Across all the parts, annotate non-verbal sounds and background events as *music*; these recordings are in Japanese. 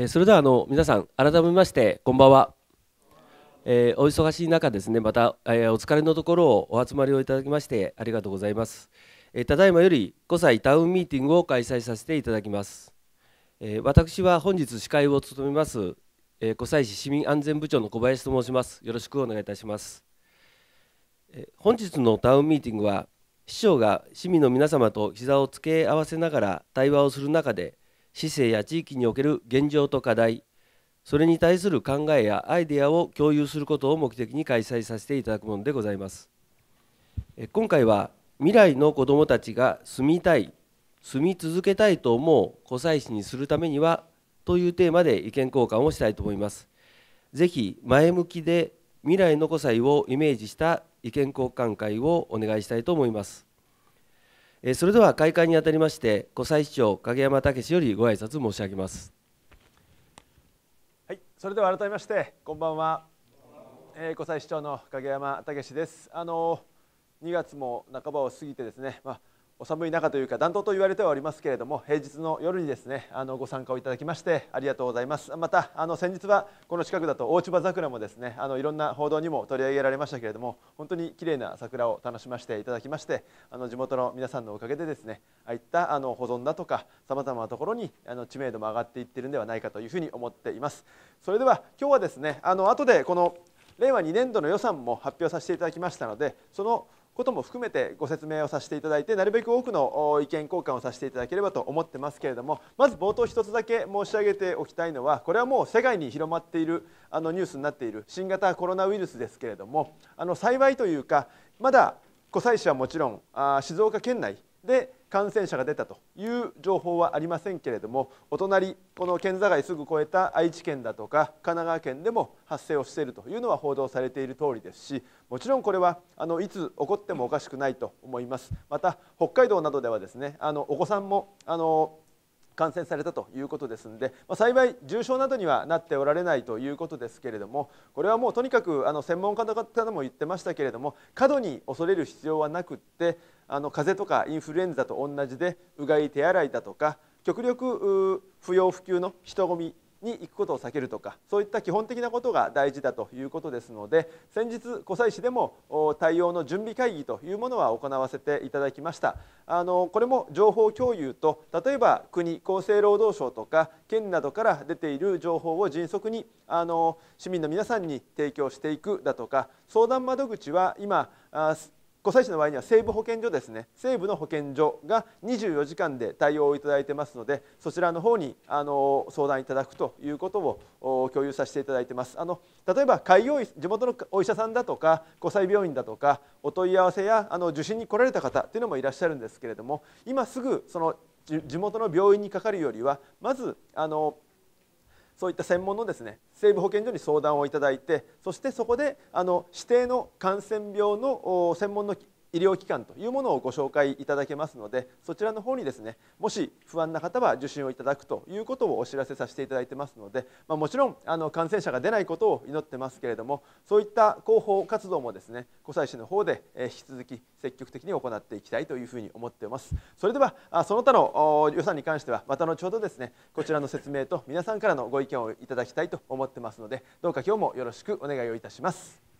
えー、それではあの皆さん改めましてこんばんは、えー、お忙しい中ですねまた、えー、お疲れのところをお集まりをいただきましてありがとうございます、えただいまより5歳タウンミーティングを開催させていただきます、え私は本日司会を務めます、えー、西市市民安全部長の小林と申しますよろしくお願いいたします、え本日のタウンミーティングは市長が市民の皆様と膝をつけ合わせながら対話をする中で市政や地域における現状と課題それに対する考えやアイデアを共有することを目的に開催させていただくものでございます今回は未来の子どもたちが住みたい住み続けたいと思う湖西市にするためにはというテーマで意見交換をしたいと思いますぜひ前向きで未来の湖西をイメージした意見交換会をお願いしたいと思いますえそれでは開会にあたりまして湖西市長影山武よりご挨拶申し上げますはいそれでは改めましてこんばんは、えー、湖西市長の影山武ですあの2月も半ばを過ぎてですねまあお寒い中というか暖冬と言われてはおりますけれども平日の夜にですねあのご参加をいただきましてありがとうございますまたあの先日はこの近くだと大千葉桜もですねあのいろんな報道にも取り上げられましたけれども本当に綺麗な桜を楽しませていただきましてあの地元の皆さんのおかげでですねああいったあの保存だとかさまざまなところにあの知名度も上がっていってるんではないかというふうに思っていますそれでは今日はですねあの後でこの令和2年度の予算も発表させていただきましたのでそのことも含めてご説明をさせていただいてなるべく多くの意見交換をさせていただければと思ってますけれどもまず冒頭1つだけ申し上げておきたいのはこれはもう世界に広まっているあのニュースになっている新型コロナウイルスですけれどもあの幸いというかまだ湖西市はもちろんあ静岡県内で感染者が出たという情報はありませんけれどもお隣この県境すぐ越えた愛知県だとか神奈川県でも発生をしているというのは報道されている通りですしもちろんこれはあのいつ起こってもおかしくないと思いますまた北海道などではですねあのお子さんもあの感染されたということですので、まあ、幸い重症などにはなっておられないということですけれどもこれはもうとにかくあの専門家の方も言ってましたけれども過度に恐れる必要はなくってあの風邪とかインフルエンザと同じでうがい手洗いだとか極力不要不急の人混みに行くことを避けるとかそういった基本的なことが大事だということですので先日湖西市でも対応の準備会議というものは行わせていただきましたあのこれも情報共有と例えば国厚生労働省とか県などから出ている情報を迅速にあの市民の皆さんに提供していくだとか相談窓口は今湖西市の場合には西部保健所ですね西部の保健所が24時間で対応をいただいてますのでそちらの方にあの相談いただくということを共有させていただいてますあの例えば開業医地元のお医者さんだとか湖西病院だとかお問い合わせやあの受診に来られた方というのもいらっしゃるんですけれども今すぐその地元の病院にかかるよりはまずあのそういった専門のですね西部保健所に相談をいただいてそしてそこであの指定の感染病の専門の医療機関というものをご紹介いただけますのでそちらの方にですねもし不安な方は受診をいただくということをお知らせさせていただいてますので、まあ、もちろんあの感染者が出ないことを祈ってますけれどもそういった広報活動もですね湖西市の方で引き続き積極的に行っていきたいというふうに思っていますそれではその他の予算に関してはまた後ほどですねこちらの説明と皆さんからのご意見をいただきたいと思ってますのでどうか今日もよろしくお願いをいたします。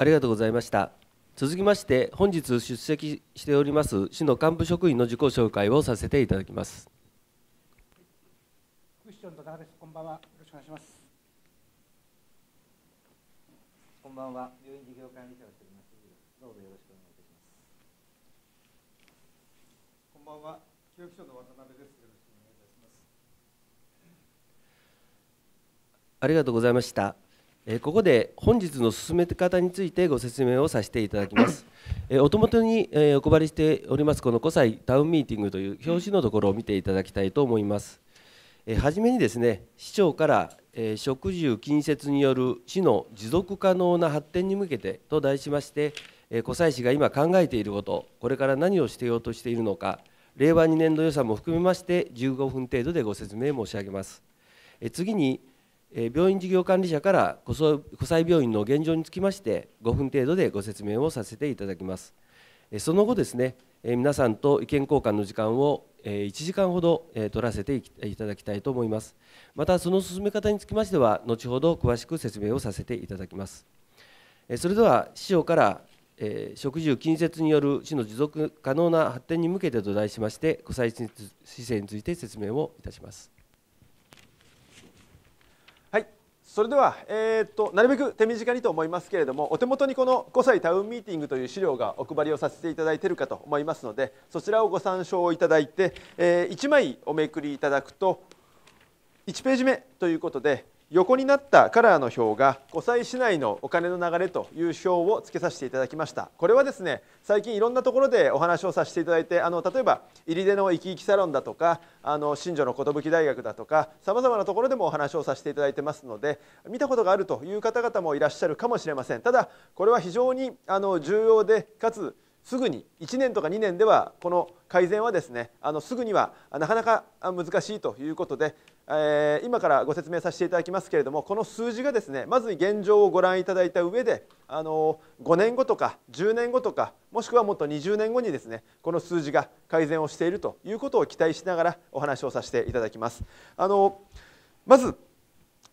ありがとうございました続きまして本日出席しております市の幹部職員の自己紹介をさせていただきます副市長の田ですこんばんはよろしくお願いしますこんばんは病院事業管理者をしておりますどうぞよろしくお願いいたしますこんばんは教育省の渡辺ですよろしくお願いいたしますありがとうございましたえここで本日の進め方についてご説明をさせていただきます。*laughs* えお手元に、えお配りしておりますこの古才タウンミーティングという表紙のところを見ていただきたいと思います。えー、初めにですね市長から、え樹近接による市の持続可能な発展に向けてと題しまして、え古才市が今考えていることこれから何をしてようとしているのか令和2年度予算も含めまして15分程度でご説明申し上げます。え次に病院事業管理者から湖西病院の現状につきまして5分程度でご説明をさせていただきますその後ですね皆さんと意見交換の時間を1時間ほど取らせていただきたいと思いますまたその進め方につきましては後ほど詳しく説明をさせていただきますそれでは師匠から食住近接による市の持続可能な発展に向けてと題しまして湖西施政について説明をいたしますそれでは、えー、っとなるべく手短にと思いますけれどもお手元にこの5歳タウンミーティングという資料がお配りをさせていただいているかと思いますのでそちらをご参照いただいて、えー、1枚おめくりいただくと1ページ目ということで横になったカラーの表が湖西市内のお金の流れという表を付けさせていただきましたこれはですね最近いろんなところでお話をさせていただいてあの例えば入出の生き生きサロンだとかあの新庄の寿大学だとかさまざまなところでもお話をさせていただいてますので見たことがあるという方々もいらっしゃるかもしれませんただこれは非常にあの重要でかつすぐに1年とか2年ではこの改善はですねあのすぐにはなかなか難しいということで、えー、今からご説明させていただきますけれどもこの数字がですねまず現状をご覧いただいた上であの5年後とか10年後とかもしくはもっと20年後にですねこの数字が改善をしているということを期待しながらお話をさせていただきます。あのまず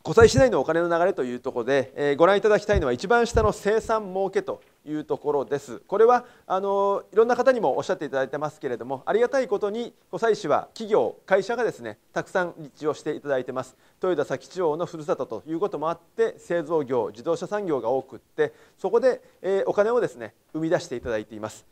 湖西市内のお金の流れというところで、えー、ご覧いただきたいのは一番下の生産儲けというところですこれはあのいろんな方にもおっしゃっていただいてますけれどもありがたいことに西市は企業会社がですねたくさん立地をしていただいてます豊田佐紀町のふるさとということもあって製造業自動車産業が多くってそこで、えお金をですね生み出していただいています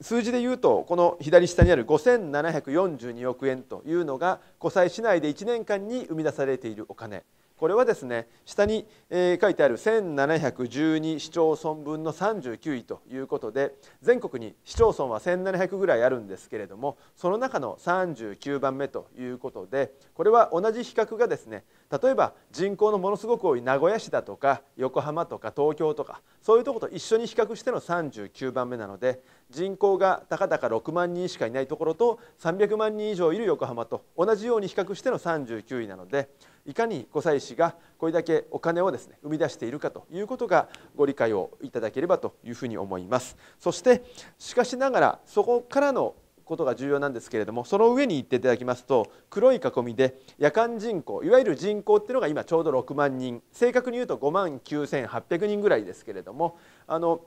数字で言うとこの左下にある5742億円というのが湖西市内で1年間に生み出されているお金これはですね下に、書いてある1712市町村分の39位ということで全国に市町村は1700ぐらいあるんですけれどもその中の39番目ということでこれは同じ比較がですね例えば人口のものすごく多い名古屋市だとか横浜とか東京とかそういうところと一緒に比較しての39番目なので人口がたかか6万人しかいないところと300万人以上いる横浜と同じように比較しての39位なのでいかに5歳子がこれだけお金をですね生み出しているかということがご理解をいただければというふうに思いますそしてしかしながらそこからのことが重要なんですけれどもその上に行っていただきますと黒い囲みで夜間人口いわゆる人口っていうのが今ちょうど6万人正確に言うと5万9800人ぐらいですけれどもあの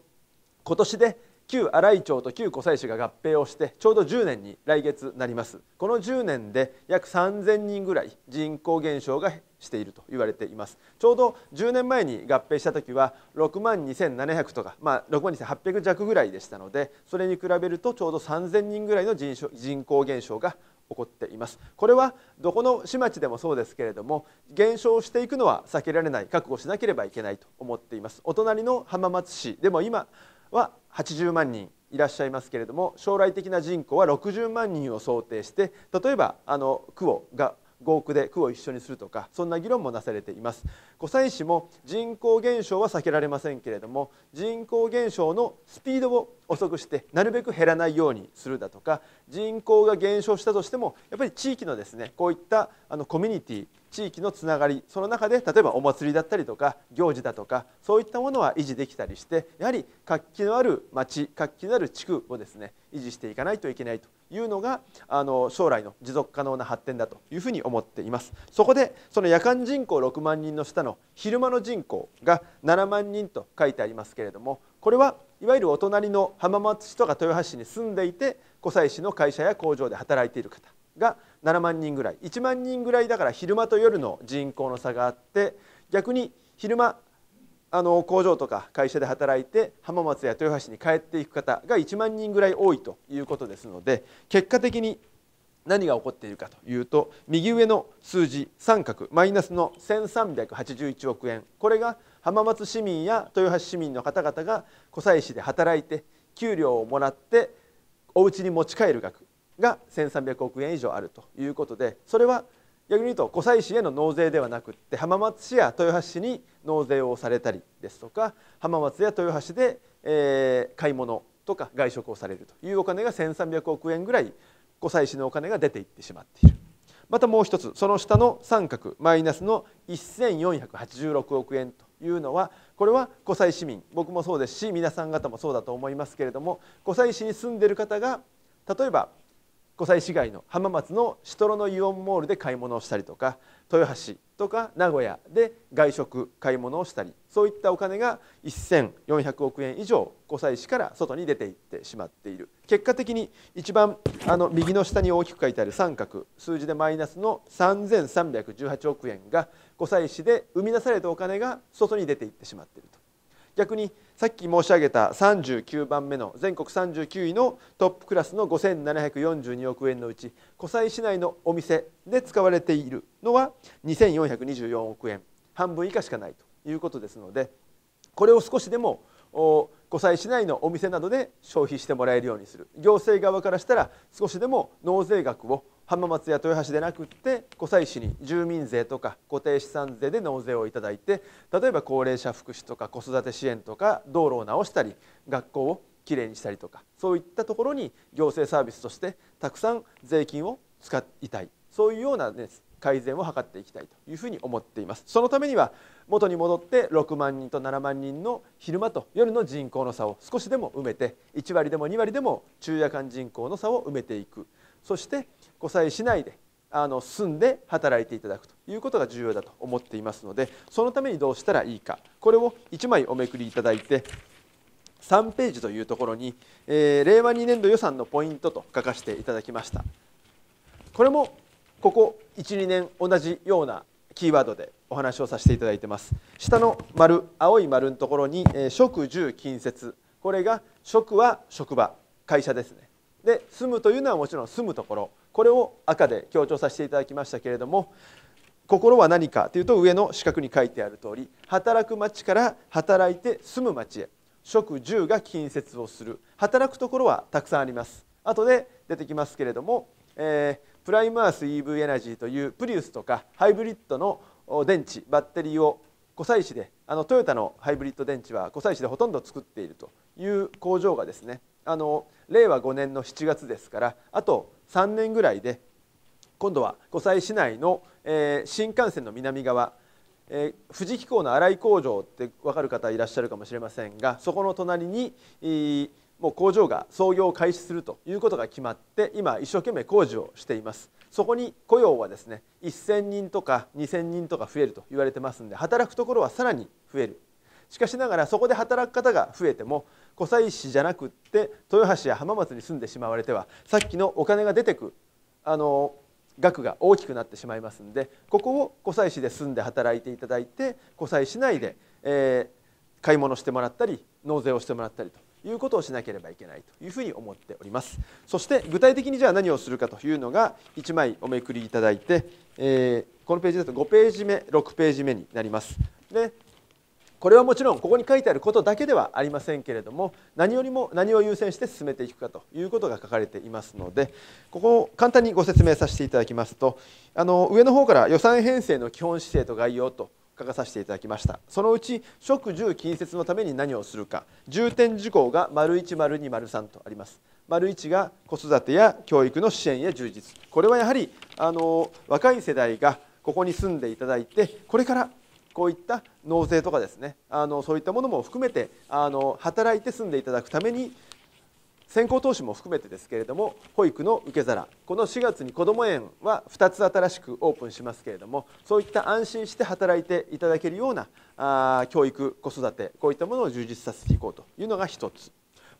今年で旧新井町と旧湖西市が合併をしてちょうど10年に来月なりますこの10年で約3000人ぐらい人口減少がしていると言われていますちょうど10年前に合併した時は6万2700とか、まあ、6万2800弱ぐらいでしたのでそれに比べるとちょうど3000人ぐらいの人口減少が起こっていますこれはどこの市町でもそうですけれども減少していくのは避けられない覚悟しなければいけないと思っていますお隣の浜松市でも今は80万人いらっしゃいますけれども将来的な人口は60万人を想定して例えばあの区をが5億で区を一緒にするとかそんな議論もなされています湖西市も人口減少は避けられませんけれども人口減少のスピードを遅くしてなるべく減らないようにするだとか人口が減少したとしてもやっぱり地域のですねこういったあのコミュニティ地域のつながりその中で例えばお祭りだったりとか行事だとかそういったものは維持できたりしてやはり活気のある町活気のある地区をですね維持していかないといけないというのがあの将来の持続可能な発展だというふに思っていますそこでその夜間人口6万人の下の昼間の人口が7万人と書いてありますけれどもこれはいわゆるお隣の浜松市とか豊橋市に住んでいて湖西市の会社や工場で働いている方が7万人ぐらい1万人ぐらいだから昼間と夜の人口の差があって逆に昼間あの工場とか会社で働いて浜松や豊橋に帰っていく方が1万人ぐらい多いということですので結果的に何が起こっているかというと右上の数字三角マイナスの1381億円これが浜松市民や豊橋市民の方々が湖西市で働いて給料をもらってお家に持ち帰る額が1300億円以上あるということでそれは逆に言うと湖西市への納税ではなくって浜松市や豊橋市に納税をされたりですとか浜松や豊橋で、えー、買い物とか外食をされるというお金が1300億円ぐらい湖西市のお金が出ていってしまっている。またもう一つその下の三角マイナスの1486億円というのはこれは湖西市民僕もそうですし皆さん方もそうだと思いますけれども湖西市に住んでる方が例えば湖西市街の浜松のシトロのイオンモールで買い物をしたりとか豊橋とか名古屋で外食買い物をしたりそういったお金が1400億円以上湖西市から外に出ていってしまっている結果的に一番あの右の下に大きく書いてある三角数字でマイナスの3318億円が湖西市で生み出されたお金が外に出ていってしまっていると。逆にさっき申し上げた39番目の全国39位のトップクラスの5742億円のうち湖西市内のお店で使われているのは2424億円半分以下しかないということですのでこれを少しでも湖西市内のお店などで消費してもらえるようにする行政側からしたら少しでも納税額を浜松や豊橋でなくって湖西市に住民税とか固定資産税で納税をいただいて例えば高齢者福祉とか子育て支援とか道路を直したり学校をきれいにしたりとかそういったところに行政サービスとしてたくさん税金を使いたいそういうような、ね、改善を図っていきたいというふうに思っていますそのためには元に戻って6万人と7万人の昼間と夜の人口の差を少しでも埋めて1割でも2割でも昼夜間人口の差を埋めていくそして湖西市内であの住んで働いていただくということが重要だと思っていますのでそのためにどうしたらいいかこれを1枚おめくりいただいて3ページというところに、えー、令和2年度予算のポイントと書かせていただきましたこれもここ12年同じようなキーワードでお話をさせていただいてます下の丸青い丸のところに、えー、職住近接これが職は職場会社ですねで住むというのはもちろん住むところこれを赤で強調させていただきましたけれども心は何かというと上の四角に書いてある通り働く町から働いて住む町へ食住が近接をする働くところはたくさんあります後で出てきますけれども、えー、プライムアース EV エナジーというプリウスとかハイブリッドの電池バッテリーを湖西市であのトヨタのハイブリッド電池は湖西市でほとんど作っているという工場がですねあの令和5年の7月ですからあと3年ぐらいで今度は湖西市内の、えー、新幹線の南側、えー、富士機構の新井工場って分かる方いらっしゃるかもしれませんがそこの隣に、えもう工場が操業を開始するということが決まって今一生懸命工事をしています。そこに雇用はですね1000人とか2000人とか増えると言われてますんで働くところはさらに増えるしかしながらそこで働く方が増えても湖西市じゃなくって豊橋や浜松に住んでしまわれてはさっきのお金が出てくあの額が大きくなってしまいますのでここを湖西市で住んで働いていただいて湖西市内で、えー、買い物してもらったり納税をしてもらったりということをしなければいけないというふうに思っておりますそして具体的にじゃあ何をするかというのが1枚おめくりいただいて、えー、このページだと5ページ目6ページ目になりますでこれはもちろんここに書いてあることだけではありませんけれども何よりも何を優先して進めていくかということが書かれていますのでここを簡単にご説明させていただきますとあの上の方から予算編成の基本姿勢と概要と書かさせていただきましたそのうち職住近接のために何をするか重点事項が丸1丸2丸3とあります丸1が子育てや教育の支援や充実これはやはりあの若い世代がここに住んでいただいてこれからこういった納税とかですねあのそういったものも含めてあの働いて住んでいただくために先行投資も含めてですけれども保育の受け皿この4月にこども園は2つ新しくオープンしますけれどもそういった安心して働いていただけるようなあ教育子育てこういったものを充実させていこうというのが1つ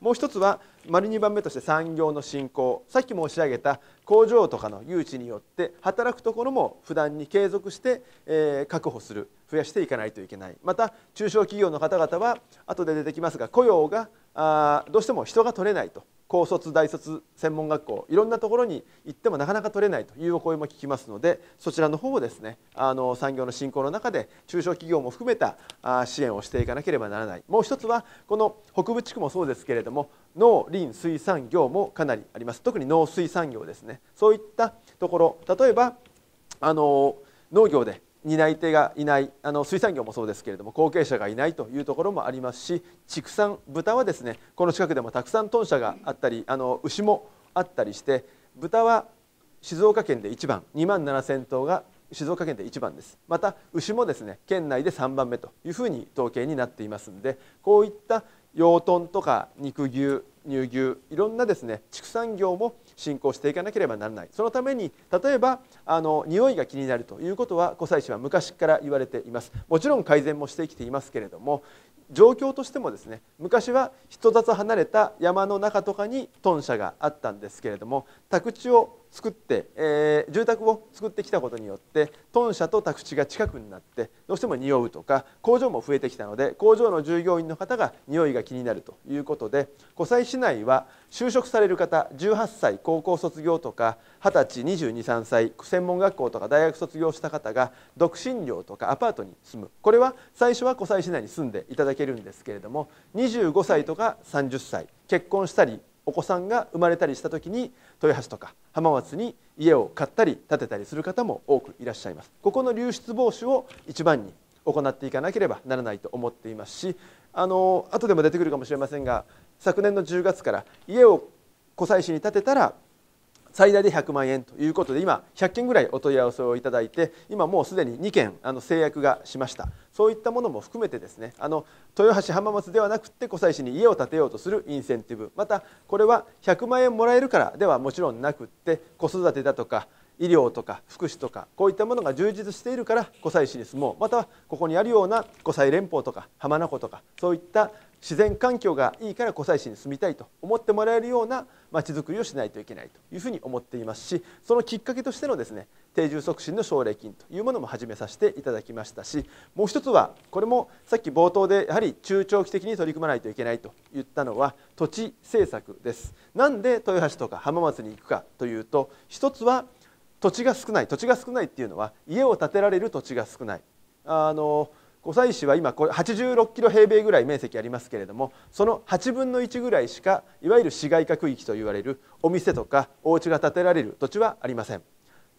もう1つは丸2番目として産業の振興さっき申し上げた工場とかの誘致によって働くところも普段に継続して、え確保する増やしていかないといけないまた中小企業の方々は後で出てきますが雇用があどうしても人が取れないと高卒大卒専門学校いろんなところに行ってもなかなか取れないというお声も聞きますのでそちらの方をですねあの産業の振興の中で中小企業も含めた支援をしていかなければならないもう一つはこの北部地区もそうですけれども農林水産業もかなりあります特に農水産業ですねそういったところ例えばあの農業で担い手がいないあの水産業もそうですけれども後継者がいないというところもありますし畜産豚はですねこの近くでもたくさん豚舎があったりあの牛もあったりして豚は静岡県で1番2万7,000頭が静岡県で1番ですまた牛もですね県内で3番目というふうに統計になっていますのでこういった養豚とか肉牛乳牛いろんなですね畜産業も信仰していかなければならないそのために例えばあの匂いが気になるということは古祭司は昔から言われていますもちろん改善もしてきていますけれども状況としてもですね昔は人里離れた山の中とかに豚舎があったんですけれども宅地を作って、えー、住宅を作ってきたことによって豚舎と宅地が近くになってどうしても匂うとか工場も増えてきたので工場の従業員の方が匂いが気になるということで湖西市内は就職される方18歳高校卒業とか二十歳223歳専門学校とか大学卒業した方が独身寮とかアパートに住むこれは最初は湖西市内に住んでいただけるんですけれども25歳とか30歳結婚したりお子さんが生まれたりした時に豊橋とか浜松に家を買ったり建てたりする方も多くいらっしゃいますここの流出防止を一番に行っていかなければならないと思っていますしあの後でも出てくるかもしれませんが昨年の10月から家を湖西市に建てたら最大で100万円ということで今100件ぐらいお問い合わせをいただいて今もうすでに2件あの制約がしましたそういったものも含めてですねあの豊橋浜松ではなくて湖西市に家を建てようとするインセンティブまたこれは100万円もらえるからではもちろんなくって子育てだとか医療とか福祉とかこういったものが充実しているから湖西市に住もうまたはここにあるような湖西連邦とか浜名湖とかそういった自然環境がいいから湖西市に住みたいと思ってもらえるようなまちづくりをしないといけないというふうに思っていますしそのきっかけとしてのですね定住促進の奨励金というものも始めさせていただきましたしもう一つはこれもさっき冒頭でやはり中長期的に取り組まないといけないと言ったのは土地政策ですなんで豊橋とか浜松に行くかというと一つは土地が少ない土地が少ないっていうのは家を建てられる土地が少ないあの湖西市は今86キロ平米ぐらい面積ありますけれどもその8分の1ぐらいしかいわゆる市街化区域といわれるお店とかお家が建てられる土地はありません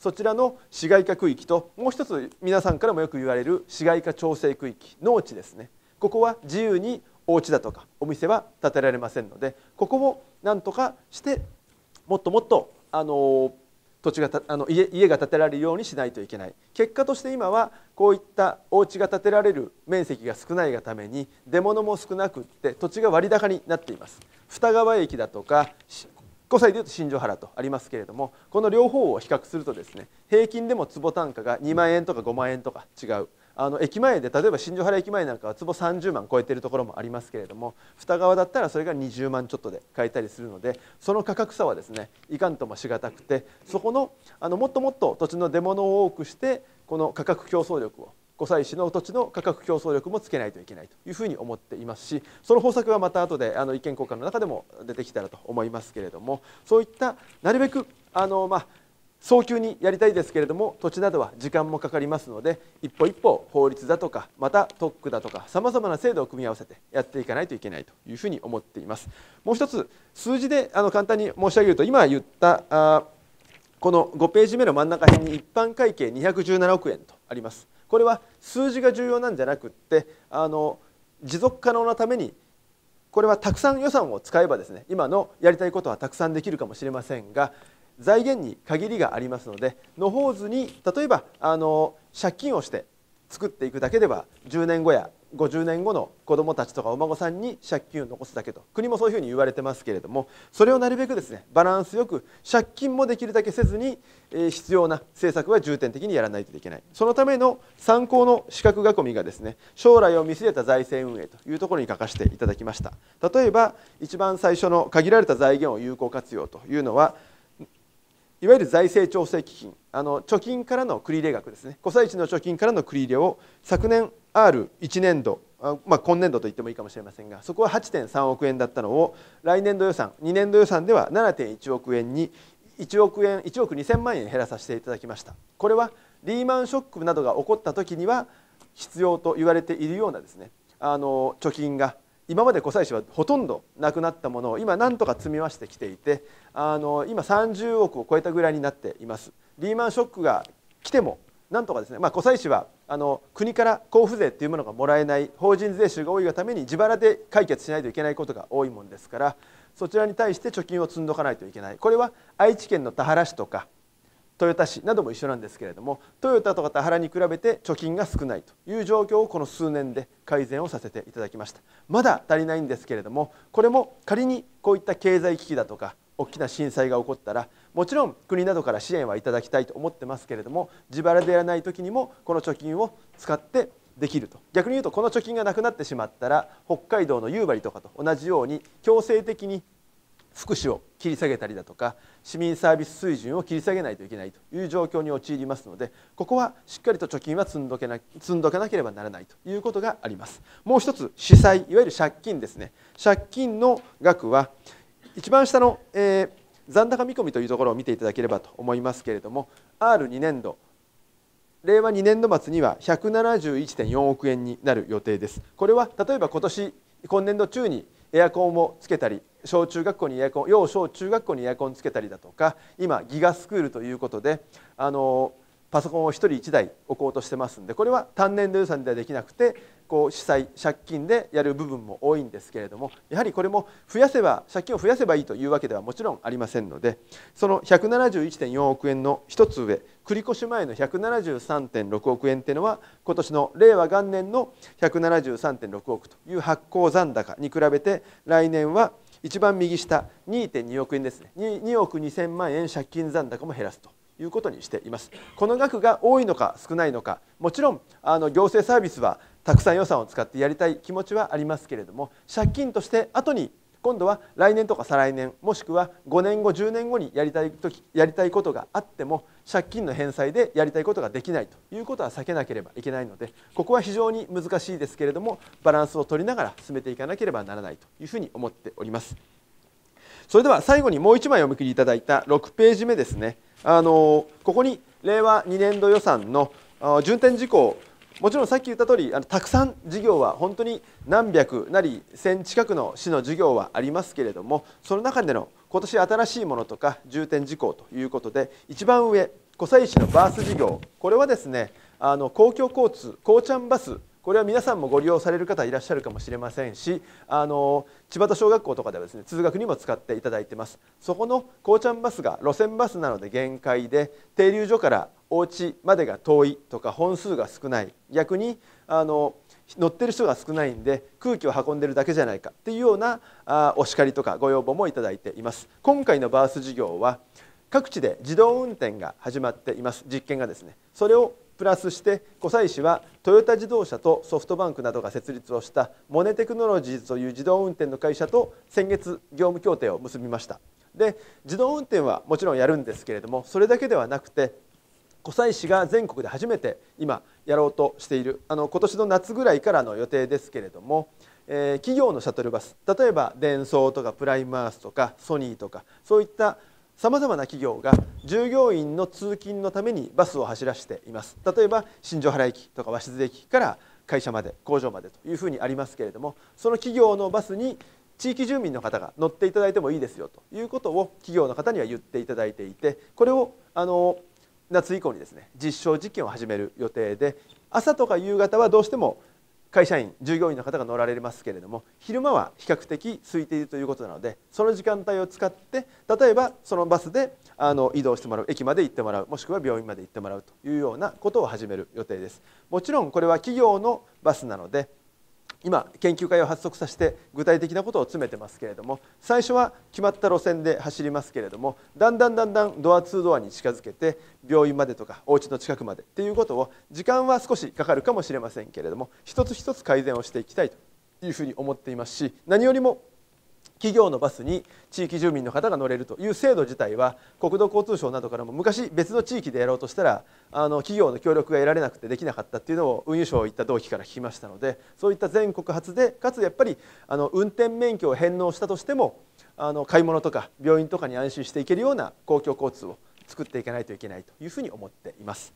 そちらの市街化区域ともう一つ皆さんからもよく言われる市街化調整区域農地ですねここは自由にお家だとかお店は建てられませんのでここをなんとかしてもっともっとあの土地がたあの家家が建てられるようにしないといけない結果として今はこういったお家が建てられる面積が少ないがために出物も少なくって土地が割高になっています二川駅だとか5歳でいうと新庄原とありますけれどもこの両方を比較するとですね平均でも坪単価が2万円とか5万円とか違うあの駅前で例えば新庄原駅前なんかは坪30万超えてるところもありますけれども双川だったらそれが20万ちょっとで買えたりするのでその価格差はですねいかんともしがたくてそこのあのもっともっと土地の出物を多くしてこの価格競争力を湖西市の土地の価格競争力もつけないといけないというふうに思っていますしその方策はまた後であの意見交換の中でも出てきたらと思いますけれどもそういったなるべくあの、まあ早急にやりたいですけれども土地などは時間もかかりますので一歩一歩法律だとかまた特区だとかさまざまな制度を組み合わせてやっていかないといけないというふうに思っていますもう一つ数字であの簡単に申し上げると今言ったあこの5ページ目の真ん中辺に一般会計217億円とありますこれは数字が重要なんじゃなくってあの持続可能なためにこれはたくさん予算を使えばですね今のやりたいことはたくさんできるかもしれませんが財源に限りがありますので野放図に例えばあの借金をして作っていくだけでは10年後や50年後の子どもたちとかお孫さんに借金を残すだけと国もそういうふうに言われてますけれどもそれをなるべくですねバランスよく借金もできるだけせずに、え必要な政策は重点的にやらないといけないそのための参考の資格囲みがですね将来を見据えた財政運営というところに書かせていただきました例えば一番最初の限られた財源を有効活用というのはいわゆる財政調整基金あの貯金からの繰入額ですね5歳地の貯金からの繰入を昨年 R1 年度まあ、今年度と言ってもいいかもしれませんがそこは8.3億円だったのを来年度予算2年度予算では7.1億円に1億円1億2000万円減らさせていただきましたこれはリーマンショックなどが起こった時には必要と言われているようなですねあの貯金が今まで古祭司はほとんどなくなったものを今何とか積み増してきていてあの今30億を超えたぐらいになっていますリーマンショックが来てもなんとかですね、まあ、古はあの国から交付税っていうものがもらえない法人税収が多いがために自腹で解決しないといけないことが多いもんですからそちらに対して貯金を積んどかないといけないこれは愛知県の田原市とか豊田市なども一緒なんですけれどもトヨタとか田原に比べて貯金が少ないという状況をこの数年で改善をさせていただきましたまだ足りないんですけれどもこれも仮にこういった経済危機だとか大きな震災が起こったらもちろん国などから支援はいただきたいと思ってますけれども自腹でやらない時にもこの貯金を使ってできると逆に言うとこの貯金がなくなってしまったら北海道の夕張とかと同じように強制的に福祉を切り下げたりだとか市民サービス水準を切り下げないといけないという状況に陥りますのでここはしっかりと貯金は積んどけな積んどかなければならないということがありますもう一つ資債いわゆる借金ですね借金の額は一番下の、えー、残高見込みというところを見ていただければと思いますけれども R2 年度令和2年度末には171.4億円になる予定ですこれは例えば今年今年度中にエアコンをつけたり小中学校にエアコン要小中学校にエアコンつけたりだとか今ギガスクールということであのパソコンを1人1台置こうとしてますんでこれは単年度予算ではできなくてこう借金でやる部分も多いんですけれどもやはりこれも増やせば借金を増やせばいいというわけではもちろんありませんのでその171.4億円の1つ上繰越前の173.6億円というのは今年の令和元年の173.6億という発行残高に比べて来年は一番右下2.2億円ですね2億2000万円借金残高も減らすと。いうことにしていますこの額が多いのか少ないのかもちろんあの行政サービスはたくさん予算を使ってやりたい気持ちはありますけれども借金として後に今度は来年とか再来年もしくは5年後10年後にやりたい時やりたいことがあっても借金の返済でやりたいことができないということは避けなければいけないのでここは非常に難しいですけれどもバランスを取りながら進めていかなければならないというふうに思っておりますそれでは最後にもう1枚お見切りいただいた6ページ目ですねあのここに令和2年度予算の重点事項もちろんさっき言った通りありたくさん事業は本当に何百なり1000近くの市の事業はありますけれどもその中での今年新しいものとか重点事項ということで一番上湖西市のバース事業これはですねあの公共交通こうちゃんバスこれは皆さんもご利用される方いらっしゃるかもしれませんしあの千葉田小学校とかではですね通学にも使っていただいてますそこのこうちゃんバスが路線バスなので限界で停留所からお家までが遠いとか本数が少ない逆にあの乗ってる人が少ないんで空気を運んでるだけじゃないかっていうようなあお叱りとかご要望もいただいています今回のバース事業は各地で自動運転が始まっています実験がですねそれをプラスして湖西市はトヨタ自動車とソフトバンクなどが設立をしたモネテクノロジーズという自動運転の会社と先月業務協定を結びましたで自動運転はもちろんやるんですけれどもそれだけではなくて湖西市が全国で初めて今やろうとしているあの今年の夏ぐらいからの予定ですけれども、えー、企業のシャトルバス例えばデンソーとかプライマースとかソニーとかそういったさまざまな企業が従業員の通勤のためにバスを走らせています例えば新庄原駅とか鷲津駅から会社まで工場までというふうにありますけれどもその企業のバスに地域住民の方が乗っていただいてもいいですよということを企業の方には言っていただいていてこれをあの夏以降にですね実証実験を始める予定で朝とか夕方はどうしても会社員従業員の方が乗られますけれども昼間は比較的空いているということなのでその時間帯を使って例えばそのバスであの移動してもらう駅まで行ってもらうもしくは病院まで行ってもらうというようなことを始める予定ですもちろんこれは企業のバスなので今研究会を発足させて具体的なことを詰めてますけれども最初は決まった路線で走りますけれどもだんだんだんだんドア2ドアに近づけて病院までとかお家の近くまでっていうことを時間は少しかかるかもしれませんけれども一つ一つ改善をしていきたいというふうに思っていますし何よりも企業のバスに地域住民の方が乗れるという制度自体は国土交通省などからも昔別の地域でやろうとしたらあの企業の協力が得られなくてできなかったっていうのを運輸省行った同期から聞きましたのでそういった全国初でかつやっぱりあの運転免許を返納したとしてもあの買い物とか病院とかに安心していけるような公共交通を作っていかないといけないというふうに思っています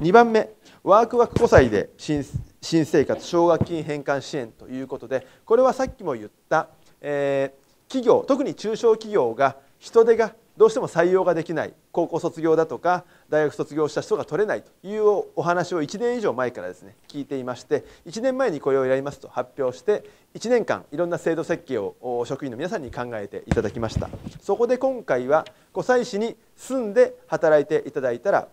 2番目ワークワーク5歳で新生活奨学金返還支援ということでこれはさっきも言った、えー企業特に中小企業が人手がどうしても採用ができない高校卒業だとか大学卒業した人が取れないというお話を1年以上前からですね聞いていまして1年前に雇用をやりますと発表して1年間いろんな制度設計を職員の皆さんに考えていただきましたそこで今回は湖西市に住んで働いていただいたら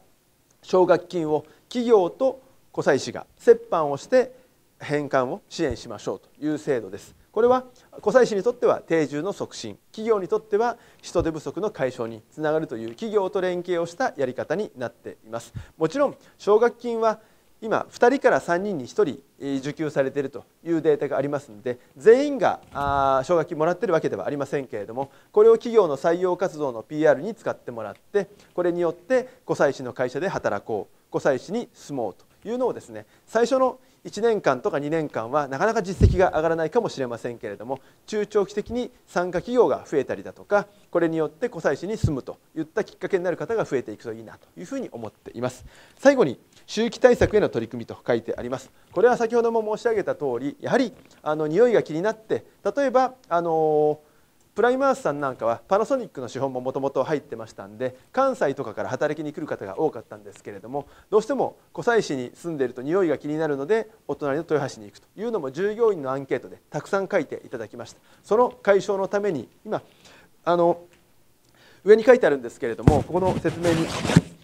奨学金を企業と湖西市が折半をして返還を支援しましょうという制度ですこれは湖西市にとっては定住の促進企業にとっては人手不足の解消につながるという企業と連携をしたやり方になっていますもちろん奨学金は今2人から3人に1人受給されているというデータがありますので全員が奨学金もらっているわけではありませんけれどもこれを企業の採用活動の PR に使ってもらってこれによって湖西市の会社で働こう湖西市に住もうというのをですね最初の1年間とか2年間はなかなか実績が上がらないかもしれませんけれども中長期的に参加企業が増えたりだとかこれによって湖西市に住むといったきっかけになる方が増えていくといいなというふうに思っています最後に周期対策への取り組みと書いてありますこれは先ほども申し上げた通りやはりあの匂いが気になって例えばあのープライマースさんなんかはパナソニックの資本ももともと入ってましたんで関西とかから働きに来る方が多かったんですけれどもどうしても湖西市に住んでいると匂いが気になるのでお隣の豊橋に行くというのも従業員のアンケートでたくさん書いていただきましたその解消のために今あの上に書いてあるんですけれどもここの説明に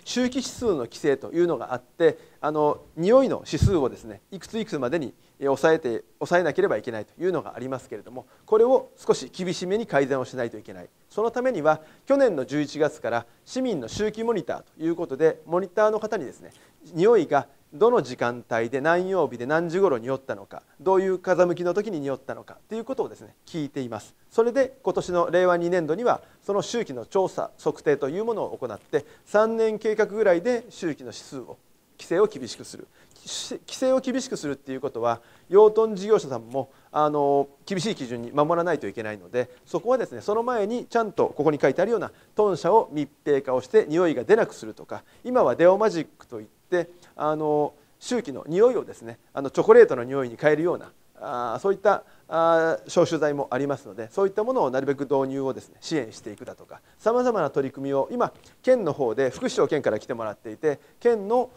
周期指数の規制というのがあってあの匂いの指数をですねいくついくつまでに抑えて抑えなければいけないというのがありますけれどもこれを少し厳しめに改善をしないといけないそのためには去年の11月から市民の周期モニターということでモニターの方にですね匂いがどの時間帯で何曜日で何時頃おったのかどういう風向きの時に匂ったのかということをですね聞いていますそれで今年の令和2年度にはその周期の調査測定というものを行って3年計画ぐらいで周期の指数を規制を厳しくする規制を厳しくするっていうことは養豚事業者さんもあの厳しい基準に守らないといけないのでそこはですねその前にちゃんとここに書いてあるような豚舎を密閉化をして匂いが出なくするとか今はデオマジックといってあの周期の匂いをですねあのチョコレートの匂いに変えるようなあそういったあ消臭剤もありますのでそういったものをなるべく導入をですね支援していくだとかさまざまな取り組みを今県の方で副市長県から来てもらっていて県の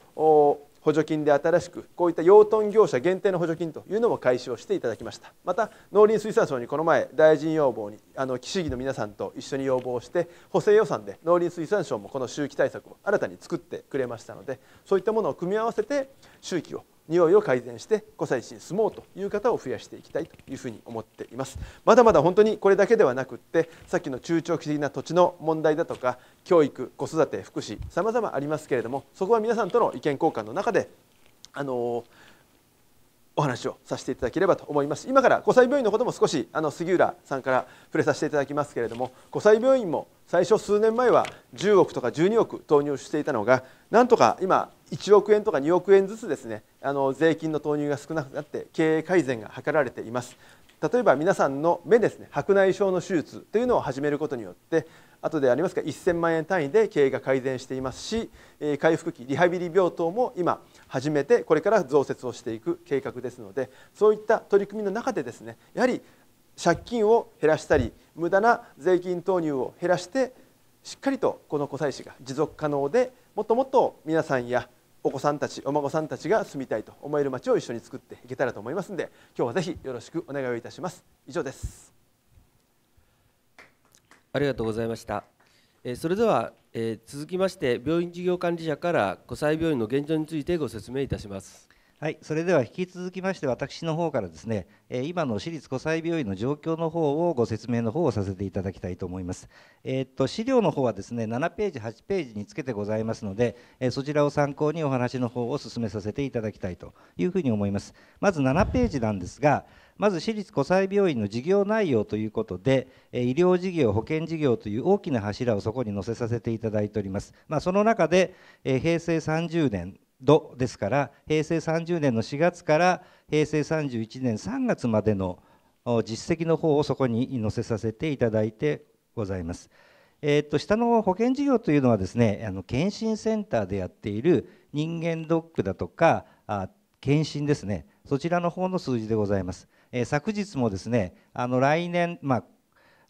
補助金で新しくこういった養豚業者限定の補助金というのも開始をしていただきましたまた農林水産省にこの前大臣要望にあの岸議の皆さんと一緒に要望して補正予算で農林水産省もこの周期対策を新たに作ってくれましたのでそういったものを組み合わせて周期を匂いを改善して5歳児に住もうという方を増やしていきたいというふうに思っていますまだまだ本当にこれだけではなくってさっきの中長期的な土地の問題だとか教育子育て福祉さまざまありますけれどもそこは皆さんとの意見交換の中であのお話をさせていただければと思います今から5歳病院のことも少しあの杉浦さんから触れさせていただきますけれども5歳病院も最初数年前は10億とか12億投入していたのがなんとか今1億円とか2億円ずつですねあの税金の投入が少なくなって経営改善が図られています例えば皆さんの目ですね白内障の手術というのを始めることによって後でありますが1000万円単位で経営が改善していますし回復期リハビリ病棟も今始めてこれから増設をしていく計画ですのでそういった取り組みの中でですねやはり借金を減らしたり無駄な税金投入を減らしてしっかりとこの湖西市が持続可能でもっともっと皆さんやお子さんたちお孫さんたちが住みたいと思える街を一緒に作っていけたらと思いますので今日はぜひよろしくお願いいたします以上ですありがとうございましたえそれでは、え続きまして病院事業管理者から湖西病院の現状についてご説明いたしますはい、それでは引き続きまして私の方からですね、えー、今の私立湖西病院の状況の方をご説明の方をさせていただきたいと思います。えー、っと資料の方はですね7ページ8ページにつけてございますので、えー、そちらを参考にお話の方を進めさせていただきたいというふうに思います。まず7ページなんですが。まず私立湖西病院の事業内容ということで、医療事業、保険事業という大きな柱をそこに載せさせていただいております。まあ、その中で、平成30年度ですから平成30年の4月から平成31年3月までの実績の方をそこに載せさせていただいてございます。えー、と下の保険事業というのはですねあの検診センターでやっている人間ドックだとかあ検診ですねそちらの方の数字でございます。え昨日もですねあの来年、まあ、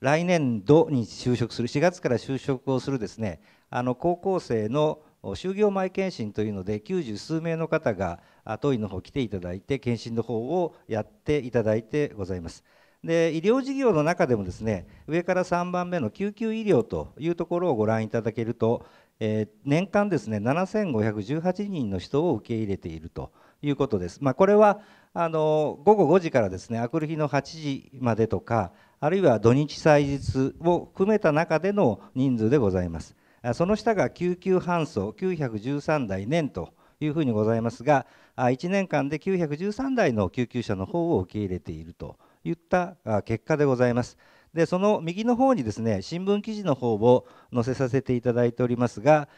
来年度に就職する4月から就職をするですねあの高校生の就業前検診というので90数名の方が当院の方来ていただいて検診の方をやっていただいてございます。で医療事業の中でもですね上から3番目の救急医療というところをご覧いただけると、えー、年間ですね7518人の人を受け入れているということです。まあ、これはあの午後5時からですねあくる日の8時までとかあるいは土日祭日を含めた中での人数でございます。その下が救急搬送913台年というふうにございますが1年間で913台の救急車の方を受け入れているといった結果でございます。でその右の方にですね新聞記事の方を載せさせていただいておりますが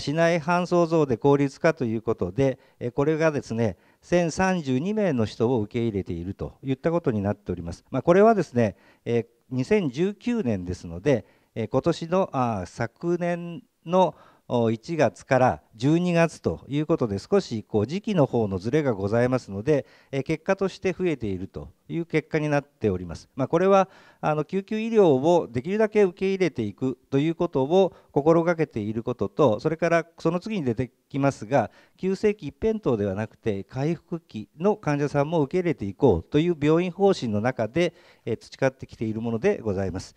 市内搬送増で効率化ということでこれがですね1032名の人を受け入れているといったことになっております。まあ、これはですね2019年ですのでえ今年のあ昨年の1月から12月ということで少しこう時期の方のずれがございますので結果として増えているという結果になっております。まあ、これはあの救急医療をできるだけ受け入れていくということを心がけていることとそれからその次に出てきますが急性期一辺倒ではなくて回復期の患者さんも受け入れていこうという病院方針の中で培ってきているものでございます。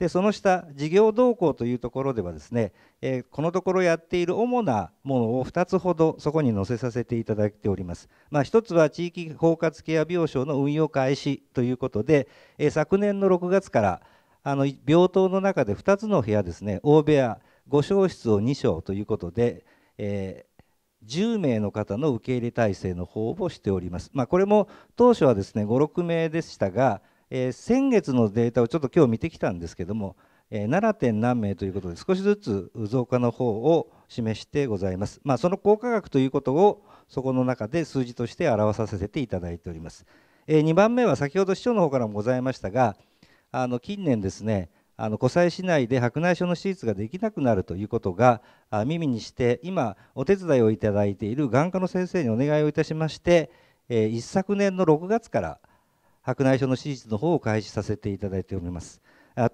でその下事業動向というところではですね、えー、このところやっている主なものを2つほどそこに載せさせていただいております、まあ、1つは地域包括ケア病床の運用開始ということで、えー、昨年の6月からあの病棟の中で2つの部屋ですね大部屋5床室を2床ということで、えー10名の方の受け入れ体制の方をしております。まあ、これも当初はですね56名でしたがえ先月のデータをちょっと今日見てきたんですけども、え 7. 点何名ということで少しずつ増加の方を示してございます、まあ、その効果額ということをそこの中で数字として表させていただいております、え2番目は先ほど市長の方からもございましたがあの近年ですねあの湖西市内で白内障の手術ができなくなるということが耳にして今お手伝いをいただいている眼科の先生にお願いをいたしまして、え一昨年の6月から白内障の手術の方を開始させていただいております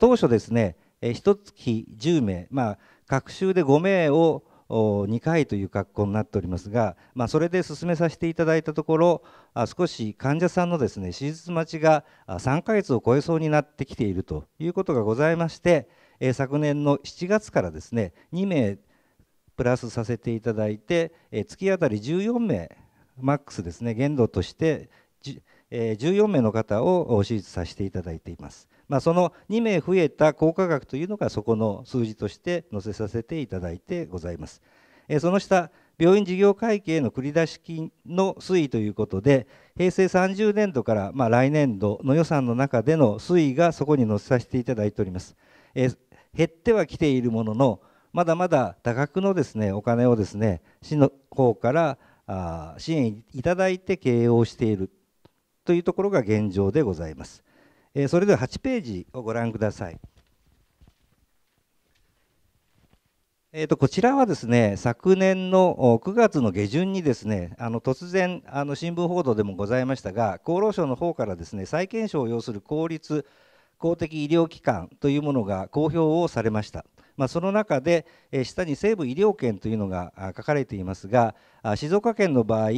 当初ですね1月10名まあ各週で5名を2回という格好になっておりますが、まあ、それで進めさせていただいたところ少し患者さんのですね手術待ちが3ヶ月を超えそうになってきているということがございまして昨年の7月からですね2名プラスさせていただいて月当たり14名マックスですね限度として14名の方を手術させていただいています。まあ、その2名増えた高価額というのがそこの数字として載せさせていただいてございます。その下病院事業会計の繰り出し金の推移ということで平成30年度から、ま来年度の予算の中での推移がそこに載せさせていただいております。減ってはきているもののまだまだ多額のですねお金をですね市の方から支援いただいて経営をしているというところが現状でございます。えそれでは8ページをご覧ください。えー、とこちらはですね昨年の9月の下旬にですねあの突然あの新聞報道でもございましたが厚労省の方からですね再検証を要する公立公的医療機関というものが公表をされました。まあ、その中で、え下に西部医療圏というのが書かれていますが静岡県の場合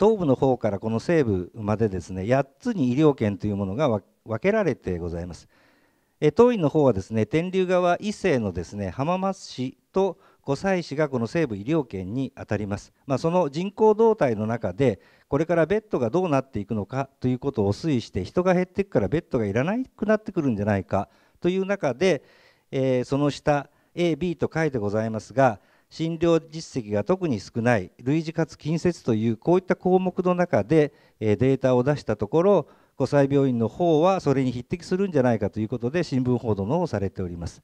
東部の方からこの西部までですね8つに医療圏というものが分けられてございます。え院の方はですね天竜川伊勢のですね浜松市と湖西市がこの西部医療圏にあたります、まあ、その人口動態の中でこれからベッドがどうなっていくのかということを推移して人が減っていくからベッドがいらなくなってくるんじゃないかという中で、えー、その下 AB と書いてございますが診療実績が特に少ない類似かつ近接というこういった項目の中でデータを出したところ湖西病院の方はそれに匹敵するんじゃないかということで新聞報道の方されております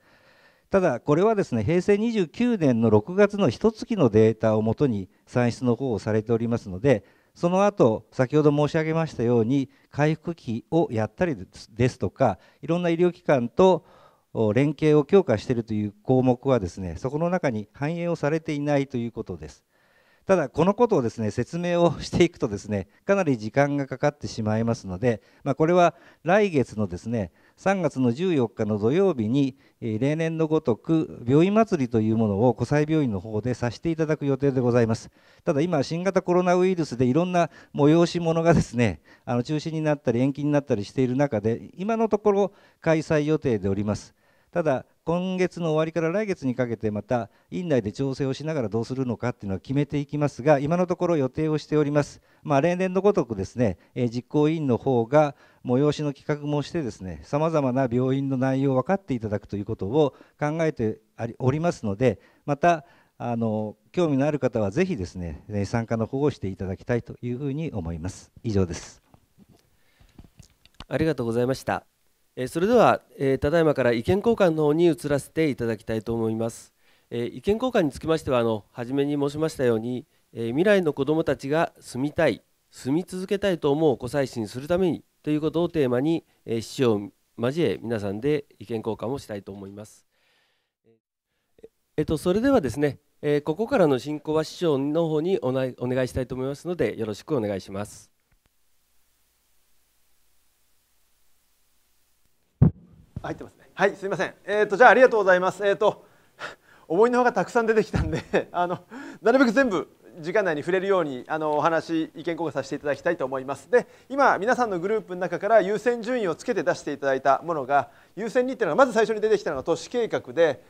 ただこれはですね平成29年の6月の1月のデータをもとに算出の方をされておりますのでその後先ほど申し上げましたように回復期をやったりですとかいろんな医療機関と連携を強化しているという項目はですねそこの中に反映をされていないということですただこのことをですね説明をしていくとですねかなり時間がかかってしまいますので、まあ、これは来月のですね3月の14日の土曜日に、例年のごとく病院祭りというものを湖西病院の方でさせていただく予定でございますただ今新型コロナウイルスでいろんな催し物がですねあの中止になったり延期になったりしている中で今のところ開催予定でおりますただ今月の終わりから来月にかけてまた院内で調整をしながらどうするのかっていうのは決めていきますが今のところ予定をしております、まあ、例年のごとくですね、え実行委員の方が催しの企画もしてですねさまざまな病院の内容を分かっていただくということを考えておりますのでまたあの興味のある方はぜひですね参加の方をしていただきたいというふうに思います以上ですありがとうございましたえそれでは、えただいまから意見交換の方に移らせていただきたいと思います、え意見交換につきましてはあの初めに申しましたように、え未来の子どもたちが住みたい住み続けたいと思う子祭祀にするためにということをテーマに、えー、市を交え皆さんで意見交換をしたいと思います、えっと、それではですね、えここからの進行は市長の方にお願いしたいと思いますのでよろしくお願いします入ってますねはいすいませんえっ、ー、とじゃあありがとうございますえっ、ー、と思いのほがたくさん出てきたんで *laughs* あのなるべく全部時間内に触れるようにあのお話意見交換させていただきたいと思いますで今皆さんのグループの中から優先順位をつけて出していただいたものが優先にっていうのがまず最初に出てきたのが都市計画で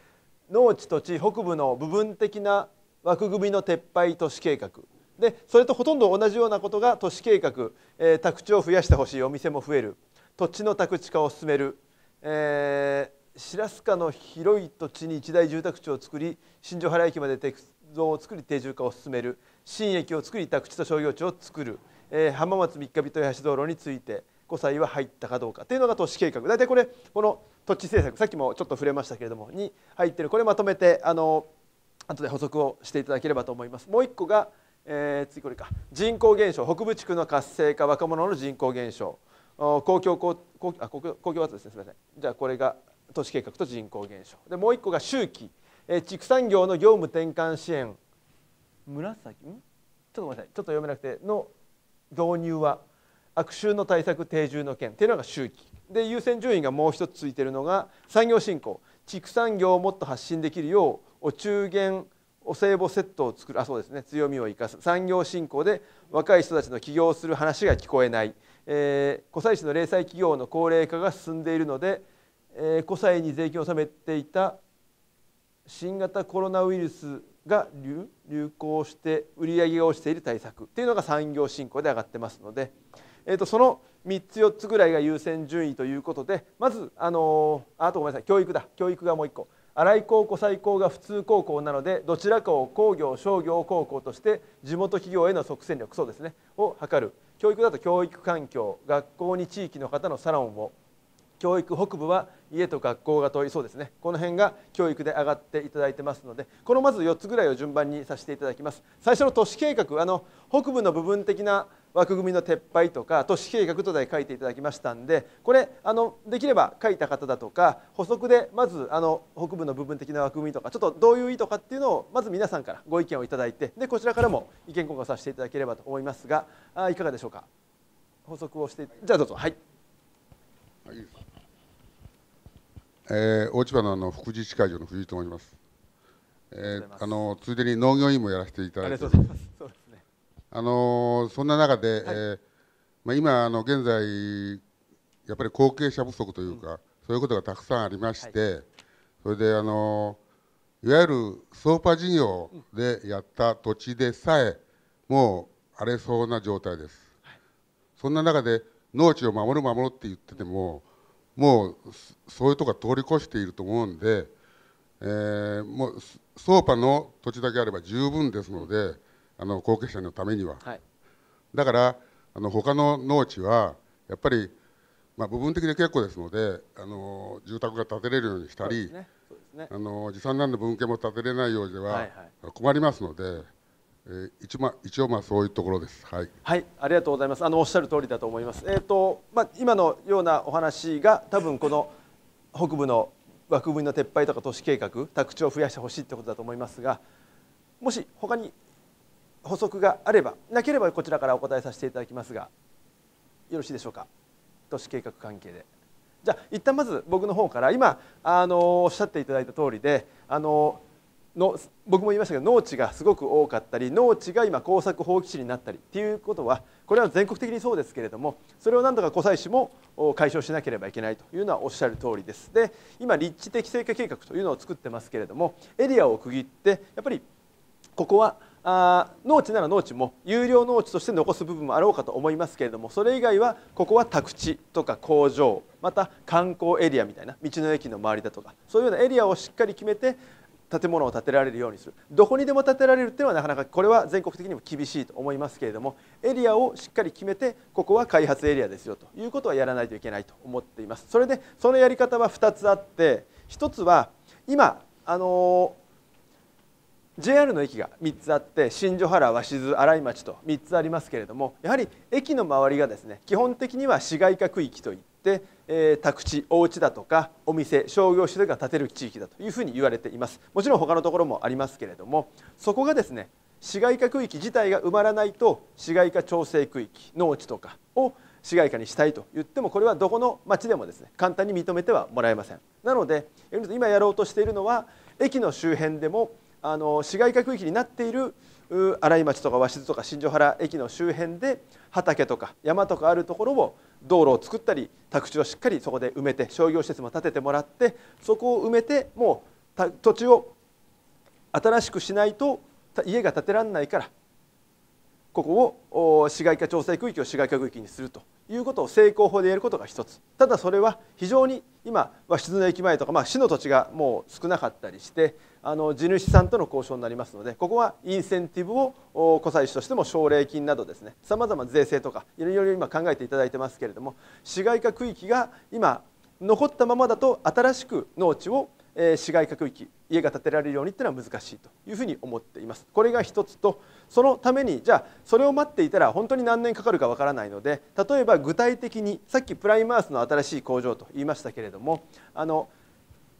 農地土地北部の部分的な枠組みの撤廃都市計画でそれとほとんど同じようなことが都市計画、えー、宅地を増やしてほしいお店も増える土地の宅地化を進めるえー、白須賀の広い土地に一大住宅地を作り新庄原駅まで鉄道を作り定住化を進める新駅を作り宅地と商業地を作る、えー、浜松三日人橋道路について5歳は入ったかどうかというのが都市計画大体これこの土地政策さっきもちょっと触れましたけれどもに入ってるこれまとめてあの後で補足をしていただければと思います。もう一個が、えー、次これか人口減少北部地区の活性化若者の人口減少公共公公あ公共交通ですねすみませんじゃあこれが都市計画と人口減少でもう一個が周期、え畜産業の業務転換支援紫んちょっとごめんなさいちょっと読めなくての導入は悪臭の対策定住の件っていうのが周期で優先順位がもう一つついてるのが産業振興畜産業をもっと発信できるようお中元お歳暮セットを作るあそうですね強みを生かす産業振興で若い人たちの起業する話が聞こえないえー、古債市の零細企業の高齢化が進んでいるので、えー、古債に税金を納めていた新型コロナウイルスが流流行して売り上げが落ちている対策というのが産業振興で上がってますので、えー、とその3つ4つぐらいが優先順位ということでまず、あのー、あとごめんなさい教育だ教育がもう1個新井高校最高が普通高校なのでどちらかを工業商業高校として地元企業への即戦力そうですねを図る。教育だと教育環境学校に地域の方のサロンを教育北部は家と学校が遠いそうですねこの辺が教育で上がっていただいてますのでこのまず4つぐらいを順番にさせていただきます最初の都市計画あの北部の部分的な枠組みの撤廃とか都市計画と題書いていただきましたんでこれあのできれば書いた方だとか補足でまずあの北部の部分的な枠組みとかちょっとどういう意図かっていうのをまず皆さんからご意見をいただいてでこちらからも意見交換させていただければと思いますがあいかがでしょうか補足をしてじゃあどうぞはい。はい、えー、大千葉のあの副自治会長の藤井と申します。えー、あのついでに農業委員もやらせていただいてます。あのそんな中で、はい、えー、まあ、今あの現在やっぱり後継者不足というか、うん、そういうことがたくさんありまして、はい、それであのいわゆるソーパ事業でやった土地でさえもう荒れそうな状態です、はい、そんな中で農地を守る守るって言っててももうそういうとこが通り越していると思うんで、えー、もうソーパの土地だけあれば十分ですので。あの後継者のためには、はい、だからあの他の農地はやっぱり、まあ、部分的で結構ですのであの住宅が建てれるようにしたり、あの持参なんで分家も建てれないようでは困りますので。はいはいえー、一ま一応まあそういうところです。はい。はい、ありがとうございます。あのおっしゃる通りだと思います。えっ、ー、とまあ今のようなお話が多分この北部の枠組みの撤廃とか都市計画、宅地を増やしてほしいってことだと思いますが、もし他に補足があればなければこちらからお答えさせていただきますがよろしいでしょうか都市計画関係で。じゃあ一旦まず僕の方から今あのおっしゃっていただいた通りであのの僕も言いましたけど農地がすごく多かったり農地が今耕作放棄地になったりということはこれは全国的にそうですけれどもそれを何とか湖西市も解消しなければいけないというのはおっしゃる通りですで今立地的成果計画というのを作ってますけれどもエリアを区切ってやっぱりここはあ農地なら農地も有料農地として残す部分もあろうかと思いますけれどもそれ以外はここは宅地とか工場また観光エリアみたいな道の駅の周りだとかそういうようなエリアをしっかり決めて建物を建てられるようにするどこにでも建てられるっていうのはなかなかこれは全国的にも厳しいと思いますけれどもエリアをしっかり決めてここは開発エリアですよということはやらないといけないと思っていますそれでそのやり方は2つあって1つは今あのー JR の駅が3つあって新所原鷲津新井町と3つありますけれどもやはり駅の周りがですね基本的には市街化区域といって、えー、宅地お家だとかお店商業施設が建てる地域だというふうに言われていますもちろん他のところもありますけれどもそこがですね市街化区域自体が埋まらないと市街化調整区域農地とかを市街化にしたいと言ってもこれはどこの町でもですね簡単に認めてはもらえませんなので今やろうとしているのは駅の周辺でもあの市街化区域になっている新井町とか鷲津とか新庄原駅の周辺で畑とか山とかあるところを道路を作ったり宅地をしっかりそこで埋めて商業施設も建ててもらってそこを埋めてもう土地を新しくしないと家が建てられないからここを市街化調整区域を市街化区域にするということを成功法でやることが一つただそれは非常に今和室の駅前とか、まあ、市の土地がもう少なかったりしてあの地主さんとの交渉になりますのでここはインセンティブを小祭司としても奨励金などですねさまざま税制とかいろいろ今考えていただいてますけれども市街化区域が今残ったままだと新しく農地を市街化区域家が建てられるようにというのは難しいというふうに思っています。これが一つとそのためにじゃあそれを待っていたら本当に何年かかるかわからないので例えば具体的にさっきプライマースの新しい工場と言いましたけれどもあの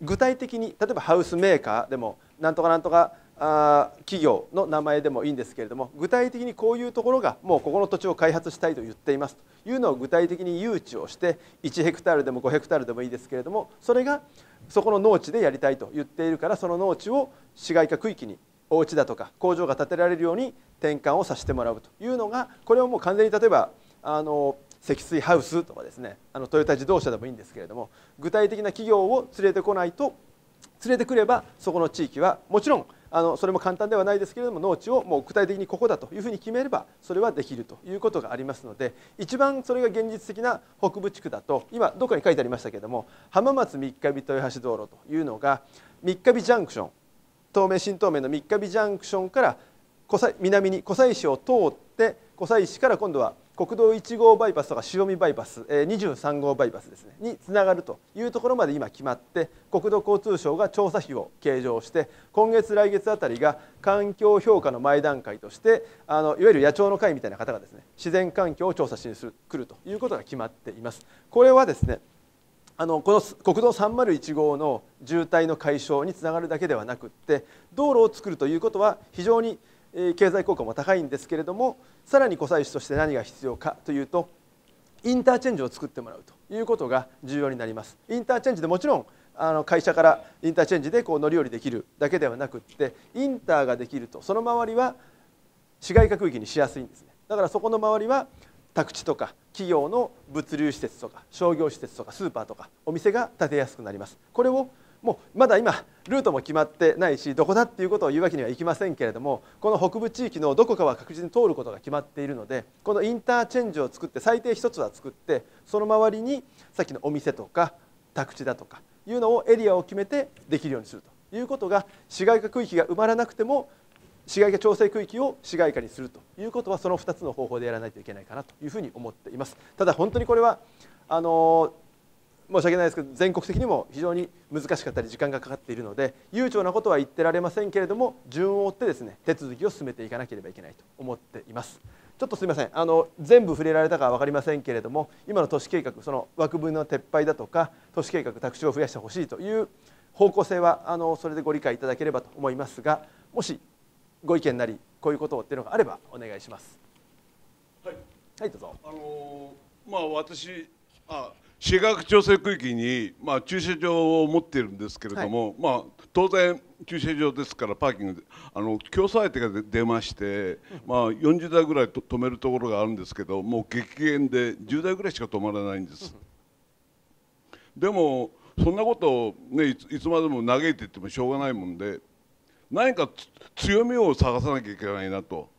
具体的に例えばハウスメーカーでもなんとかなんとかあ企業の名前でもいいんですけれども具体的にこういうところがもうここの土地を開発したいと言っていますというのを具体的に誘致をして1ヘクタールでも5ヘクタールでもいいですけれどもそれがそこの農地でやりたいと言っているからその農地を市街化区域にお家だとか工場が建てられるように転換をさせてもらうというのがこれをもう完全に例えばあの積水ハウスとかですねあのトヨタ自動車でもいいんですけれども具体的な企業を連れてこないと連れてくればそこの地域はもちろんあのそれも簡単ではないですけれども農地をもう具体的にここだというふうに決めればそれはできるということがありますので一番それが現実的な北部地区だと今どこかに書いてありましたけれども浜松三日日豊橋道路というのが三日日ジャンクション東名新東名の三日日ジャンクションから南に湖西市を通って湖西市から今度は国道1号バイパスとか塩見バイパス23号バイパスですねにつながるというところまで今決まって国土交通省が調査費を計上して今月来月あたりが環境評価の前段階としてあのいわゆる野鳥の会みたいな方がですね自然環境を調査しに来るということが決まっています。これはですねあのこの国道301号の渋滞の解消につながるだけではなくって道路を作るということは非常に経済効果も高いんですけれどもさらに湖西市として何が必要かというとインターチェンジを作ってもらうということが重要になります。インターチェンジでもちろんあの会社からインターチェンジでこう乗り降りできるだけではなくってインターができるとその周りは市街化区域にしやすいんですねだからそこの周りは宅地とか企業の物流施設とか商業施設とかスーパーとかお店が建てやすくなりますこれをもうまだ今ルートも決まってないしどこだっていうことを言うわけにはいきませんけれどもこの北部地域のどこかは確実に通ることが決まっているのでこのインターチェンジを作って最低1つは作ってその周りにさっきのお店とか宅地だとかいうのをエリアを決めてできるようにするということが市街化区域が埋まらなくても市街化調整区域を市街化にするということはその2つの方法でやらないといけないかなというふうに思っていますただ本当にこれはあの申し訳ないですけど全国的にも非常に難しかったり時間がかかっているので悠長なことは言ってられませんけれども順を追ってですね手続きを進めていかなければいけないと思っていますちょっとすみませんあの全部触れられたかは分かりませんけれども今の都市計画その枠分の撤廃だとか都市計画宅地を増やしてほしいという方向性はあのそれでご理解いただければと思いますがもしご意見なりこういうことをっていうのがあればお願いします。はい、はい、どうぞ。あのー、まあ私あ市学調整区域に、まあ、駐車場を持っているんですけれども、はい、まあ、当然駐車場ですからパーキングであの競争相手が出まして、まあ、40台ぐらいと止めるところがあるんですけどもう激減で10台ぐらいしか止まらないんです。でもそんなことを、ね、いつまでも嘆いていってもしょうがないもんで何か強みを探さなきゃいけないなと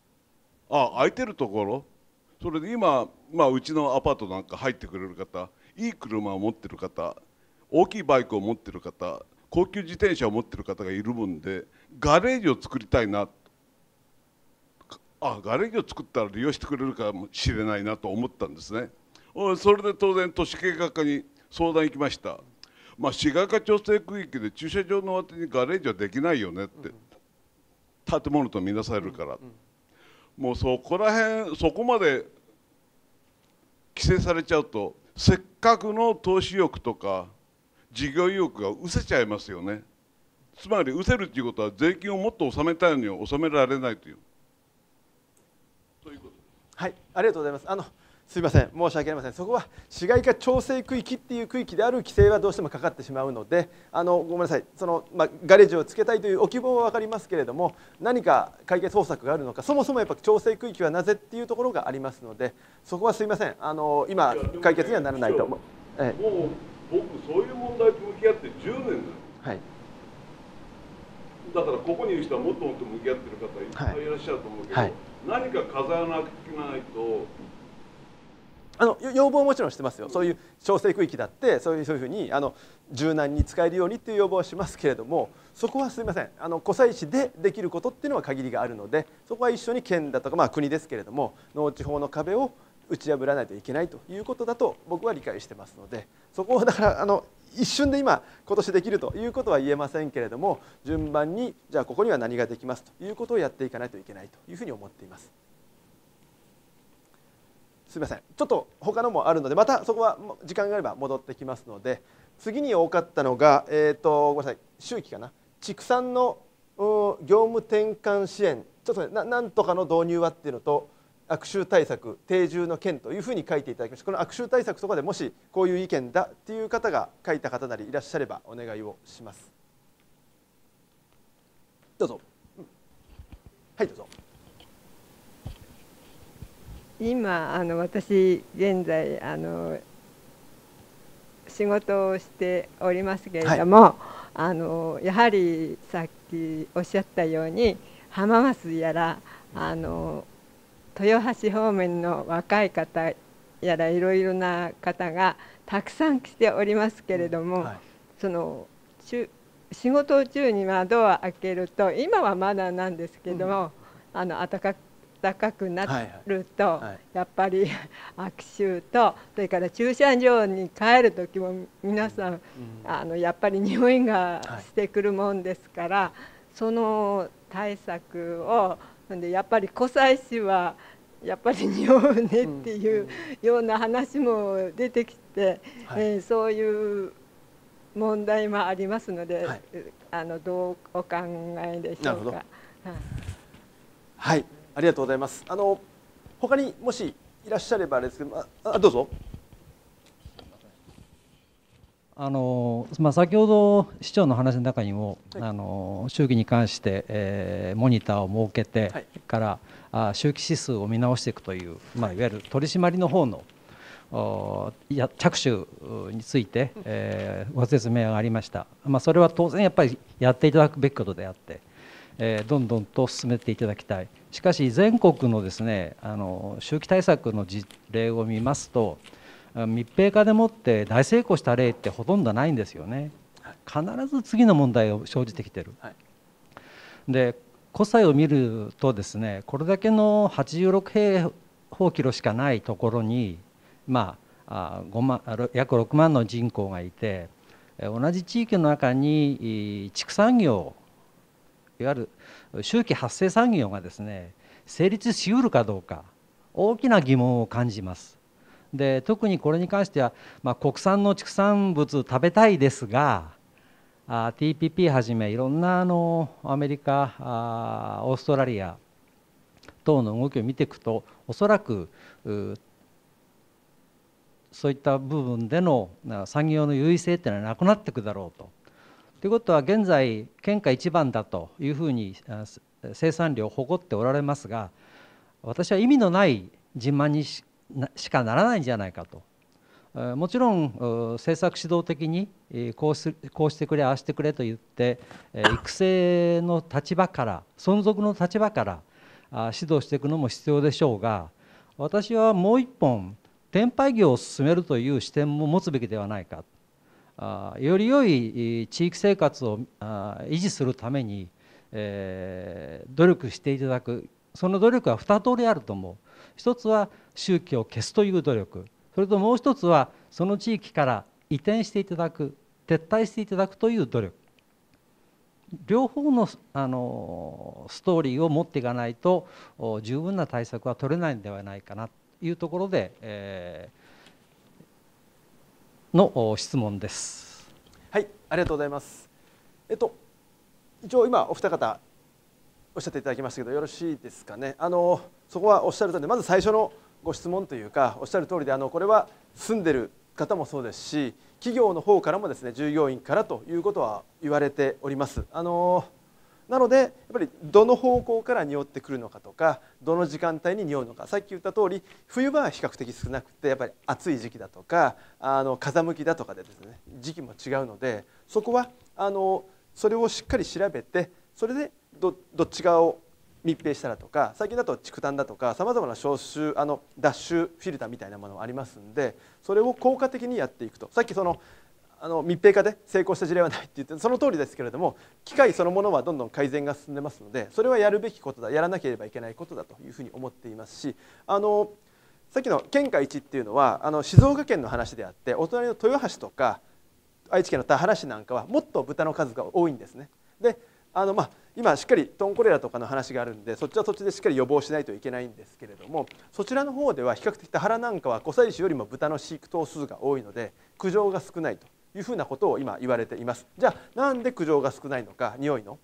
あ空いてるところそれで今、まあ、うちのアパートなんか入ってくれる方いい車を持ってる方大きいバイクを持ってる方高級自転車を持ってる方がいるもんでガレージを作りたいなあガレージを作ったら利用してくれるかもしれないなと思ったんですねそれで当然都市計画課に相談行きました、まあ、市街化調整区域で駐車場の宛にガレージはできないよねって、建物と見なされるから、もうそこら辺そこまで規制されちゃうとせっかくの投資欲とか事業意欲がうせちゃいますよねつまりうせるということは税金をもっと納めたいのに納められないという。ということはいありがとうございますあのすみません申し訳ありませんそこは市街化調整区域っていう区域である規制はどうしてもかかってしまうのであのごめんなさいその、まあ、ガレージをつけたいというお希望は分かりますけれども何か解決方策があるのかそもそもやっぱ調整区域はなぜっていうところがありますのでそこはすみませんあの今解決にはならないと思う、ええ、もう僕そういう問題と向き合って10年はいだからここにいる人はもっともっと向き合ってる方いっぱいいらっしゃると思うけど、はい何か風穴開けないとあの要望はもちろんしてますよそういう調整区域だってそういうそういうふうにあの柔軟に使えるようにっていう要望はしますけれどもそこはすみませんあの湖西市でできることっていうのは限りがあるのでそこは一緒に県だとか、まあ、国ですけれども農地法の壁を打ち破らないといけないということだと僕は理解してますのでそこをだからあの一瞬で今今年できるということは言えませんけれども順番にじゃあここには何ができますということをやっていかないといけないというふうに思っています。すみませんちょっと他のもあるのでまたそこは時間があれば戻ってきますので次に多かったのが、えーと、ごめんなさい周期かな畜産の業務転換支援ちょっとねなんとかの導入はっていうのと悪臭対策定住の件というふうに書いていただきましたこの悪臭対策とかでもしこういう意見だっていう方が書いた方なりいらっしゃればお願いをしますどうぞ、はいどうぞ今あの私現在あの仕事をしておりますけれども、はい、あのやはりさっきおっしゃったように浜松やらあの豊橋方面の若い方やらいろいろな方がたくさん来ておりますけれども、はい、その仕事中にはドア開けると今はまだなんですけども、うん、あの暖かく暖かくなると、やっぱり *laughs* 悪臭とそれから駐車場に帰る時も皆さん、あのやっぱり匂いがしてくるもんですから、その対策をでやっぱり湖西市はやっぱり匂うねっていうような話も出てきて、えそういう問題もありますので、あのどうお考えでしょうか。はい、はいありがとうございますあの他にもしいらっしゃればですけどあどうぞあのまあ、先ほど市長の話の中にも、はい、あの周期に関して、えー、モニターを設けてから、はい、あ周期指数を見直していくという、まあ、いわゆる取締りの方のや着手について、えー、ご説明がありました、まあ、それは当然やっぱりやっていただくべきことであって、えー、どんどんと進めていただきたい。しかし全国のですねあの周期対策の事例を見ますと密閉化でもって大成功した例ってほとんどないんですよね必ず次の問題を生じてきてる、で個債を見るとですねこれだけの86平方キロしかないところにまあ5万約6万の人口がいて同じ地域の中に畜産業いわゆる周期発生産業がですね成立しうるかどうか大きな疑問を感じます。で特にこれに関しては、まあ、国産の畜産物食べたいですがあ TPP はじめいろんなあのアメリカあオーストラリア等の動きを見ていくとおそらくそういった部分での産業の優位性っていうのはなくなっていくだろうと。ということは現在県下一番だというふうに生産量を誇っておられますが私は意味のない自慢にしかならないんじゃないかともちろん政策指導的にこうすこうしてくれああしてくれと言って育成の立場から存続の立場から指導していくのも必要でしょうが私はもう一本転廃業を進めるという視点も持つべきではないかより良い地域生活を維持するために、え努力していただくその努力は2通りあると思う一つは宗教を消すという努力それともう一つはその地域から移転していただく撤退していただくという努力両方のあのストーリーを持っていかないと十分な対策は取れないんではないかなというところで、えー、の質問です。はい、ありがとうございます。えっと一応今お二方おっしゃっていただきましたけどよろしいですかね。あのそこはおっしゃるとでまず最初のご質問というかおっしゃる通りであのこれは住んでる方もそうですし企業の方からもですね従業員からということは言われております。あのなのでやっぱりどの方向から匂ってくるのかとかどの時間帯に匂うのかさっき言った通り冬場は比較的少なくてやっぱり暑い時期だとかあの風向きだとかでですね時期も違うのでそこはあのそれをしっかり調べてそれでどどっち側を密閉したらとか最近だと竹炭だとかさまざまな消臭あの脱臭フィルターみたいなものもありますんでそれを効果的にやっていくとさっきそのあの密閉化で成功した事例はないって言ってその通りですけれども機械そのものはどんどん改善が進んでますのでそれはやるべきことだやらなければいけないことだというふうに思っていますしあのさっきの県下一っていうのはあの静岡県の話であってお隣の豊橋とか愛知県の田原市なんかはもっと豚の数が多いんですね。であのまあ今しっかりトンコレラとかの話があるんでそっちはそっちでしっかり予防しないといけないんですけれどもそちらの方では比較的田原なんかは5歳種よりも豚の飼育頭数が多いので苦情が少ないというふうなことを今言われていますじゃあなんで苦情が少ないのか匂いの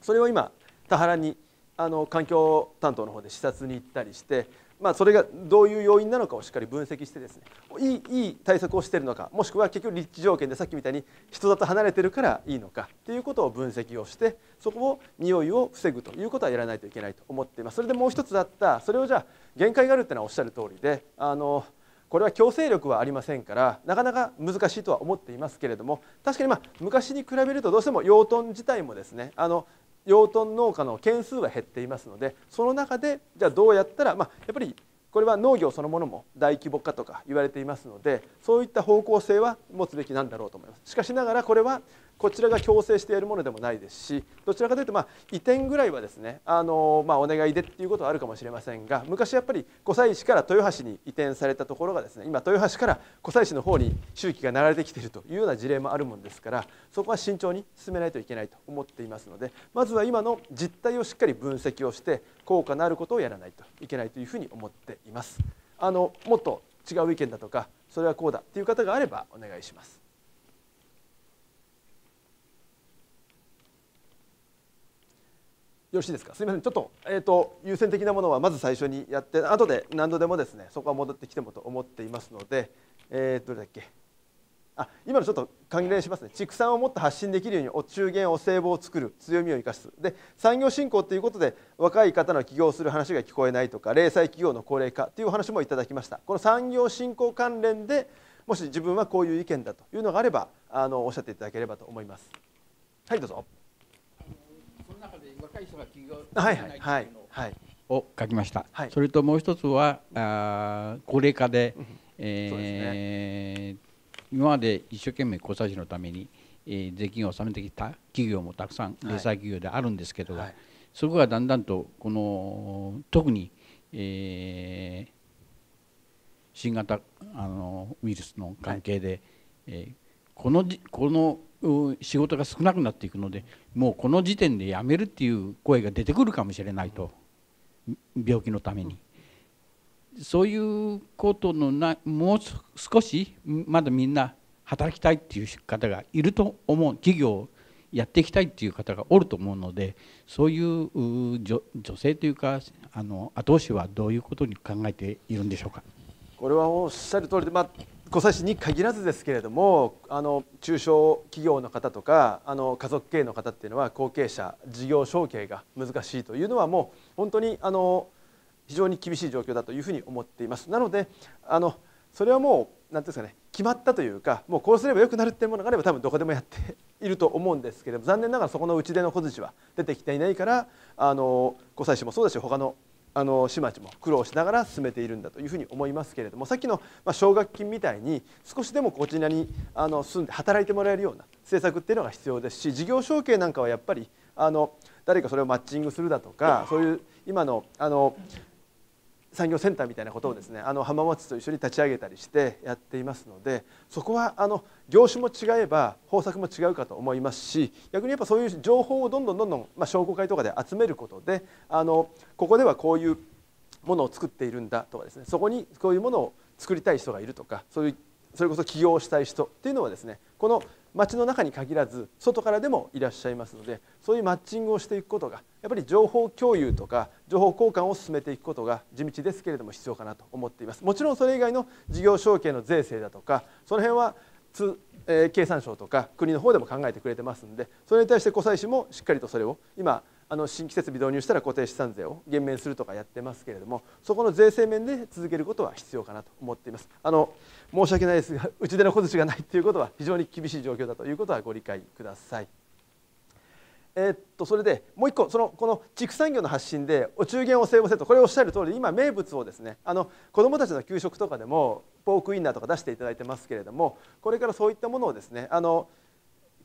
それを今田原にあの環境担当の方で視察に行ったりしてまあ、それがどういう要因なのかをしっかり分析してですねいいいい対策をしているのかもしくは結局立地条件でさっきみたいに人だと離れてるからいいのかっていうことを分析をしてそこを匂いを防ぐということはやらないといけないと思っていますそれでもう一つあったそれをじゃあ限界があるっていうのはおっしゃる通りであのこれは強制力はありませんからなかなか難しいとは思っていますけれども確かにまあ昔に比べるとどうしても養豚自体もですねあの養豚農家の件数は減っていますのでその中でじゃあどうやったら、まあ、やっぱりこれは農業そのものも大規模化とか言われていますのでそういった方向性は持つべきなんだろうと思います。しかしながらこれはこちらが強制しているものでもないですしどちらかというとまあ移転ぐらいはですねあの、まあ、お願いでっていうことはあるかもしれませんが昔やっぱり湖西市から豊橋に移転されたところがですね今豊橋から湖西市の方に周期が流れてきているというような事例もあるもんですからそこは慎重に進めないといけないと思っていますのでまずは今の実態をしっかり分析をして効果のあることをやらないといけないというふうに思っています。あのもっと違う意見だとかそれはこうだっていう方があればお願いします。よろしいですかすみませんちょっと,、えーと、優先的なものはまず最初にやって後で何度でもですねそこは戻ってきてもと思っていますので、えー、どれだっけあ今のちょっと関連しますね畜産をもっと発信できるようにお中元お歳暮を作る強みを生かすで産業振興ということで若い方の起業する話が聞こえないとか零細企業の高齢化というお話もいただきましたこの産業振興関連でもし自分はこういう意見だというのがあればあのおっしゃっていただければと思いますはいどうぞ若い人が起業はいはいはいはいを書きました、はい、それともう一つはあ高齢化で,、えー、ね、今まで一生懸命小さじのために、えー、税金を納めてきた企業もたくさん零細企業であるんですけどはい、そこがだんだんとこの特に、えー、新型あのウイルスの関係で、はい、えー、このじこの仕事が少なくなっていくのでもうこの時点でやめるっていう声が出てくるかもしれないと病気のために。そういうことのなもう少しまだみんな働きたいっていう方がいると思う企業をやっていきたいっていう方がおると思うのでそういう女性というかあの後押しはどういうことに考えているんでしょうか。これはおっしゃる通りで、まあ小差しに限らずですけれどもあの中小企業の方とかあの家族経営の方っていうのは後継者事業承継が難しいというのはもう本当にあの非常に厳しい状況だというふうに思っています。なのであのそれはもう何て言うんですかね決まったというかもうこうすればよくなるっていうものがあれば多分どこでもやっていると思うんですけれども残念ながらそこの打ち出の小槌は出てきていないからあの小妻氏もそうだし他のあの市町も苦労しながら進めているんだというふうに思いますけれどもさっきの奨学金みたいに少しでもこちらにあの住んで働いてもらえるような政策っていうのが必要ですし事業承継なんかはやっぱりあの誰かそれをマッチングするだとかそういう今のあの産業センターみたいなことをですねあの浜松と一緒に立ち上げたりしてやっていますのでそこはあの業種も違えば方策も違うかと思いますし逆にやっぱそういう情報をどんどんどんどん、まあ、商工会とかで集めることであのここではこういうものを作っているんだとかですねそこにこういうものを作りたい人がいるとかそういうそれこそ起業したい人っていうのはですねこの町の中に限らず外からでもいらっしゃいますのでそういうマッチングをしていくことがやっぱり情報共有とか情報交換を進めていくことが地道ですけれども必要かなと思っていますもちろんそれ以外の事業承継の税制だとかその辺はつ、え経産省とか国の方でも考えてくれてますんでそれに対して小西市もしっかりとそれを今あの新規設備導入したら固定資産税を減免するとかやってますけれどもそこの税制面で続けることは必要かなと思っていますあの申し訳ないですがうちでの小槌がないっていうことは非常に厳しい状況だということはご理解ください。えー、っとそれでもう1個そのこの畜産業の発信でお中元お歳暮セットこれをおっしゃる通り今名物をですねあの子どもたちの給食とかでもポークインナーとか出していただいてますけれどもこれからそういったものをですねあの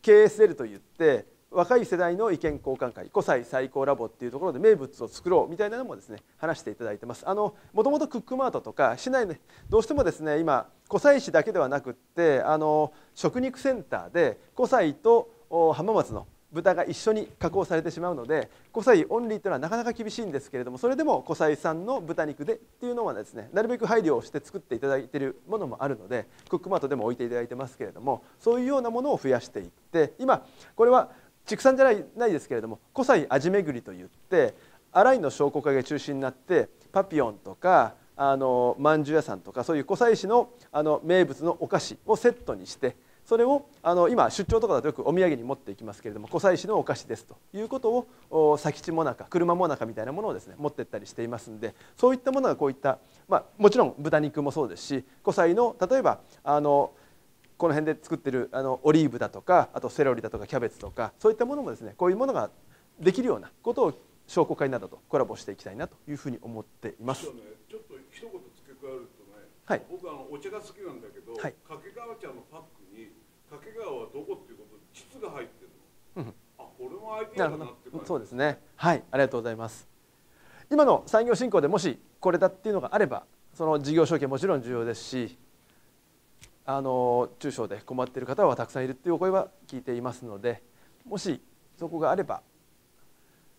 KSL といって若い世代の意見交換会5歳最高ラボっていうところで名物を作ろうみたいなのもですね話していただいてますあのもともとクックマートとか市内で、ね、どうしてもですね今5歳市だけではなくってあの食肉センターで5歳と浜松の豚が一緒に加工されてしまうので5歳オンリーというのはなかなか厳しいんですけれどもそれでも5歳産の豚肉でっていうのはですねなるべく配慮をして作っていただいているものもあるのでクックマートでも置いていただいてますけれどもそういうようなものを増やしていって今これは畜産じゃないないですけれども5歳味巡りといってアライの商工会が中心になってパピオンとかあのまんじゅう屋さんとかそういう湖西市のあの名物のお菓子をセットにしてそれをあの今出張とかだとよくお土産に持っていきますけれども湖西市のお菓子ですということを佐吉もなか車もなかみたいなものをですね持ってったりしていますんでそういったものがこういった、まあ、もちろん豚肉もそうですし湖西の例えばあのこの辺で作ってるあのオリーブだとかあとセロリだとかキャベツとかそういったものもですねこういうものができるようなことを商工会などとコラボしていきたいなというふうに思っています。ちょっと一言付け加えるとね、はい、僕あのお茶が好きなんだけど、はい、掛川茶のパック掛川はどこっていうことで地図が入ってるの、うん、あこれも IP だなってそうですねはいありがとうございます今の産業振興でもしこれだっていうのがあればその事業承継もちろん重要ですしあの中小で困っている方はたくさんいるっていうお声は聞いていますのでもしそこがあれば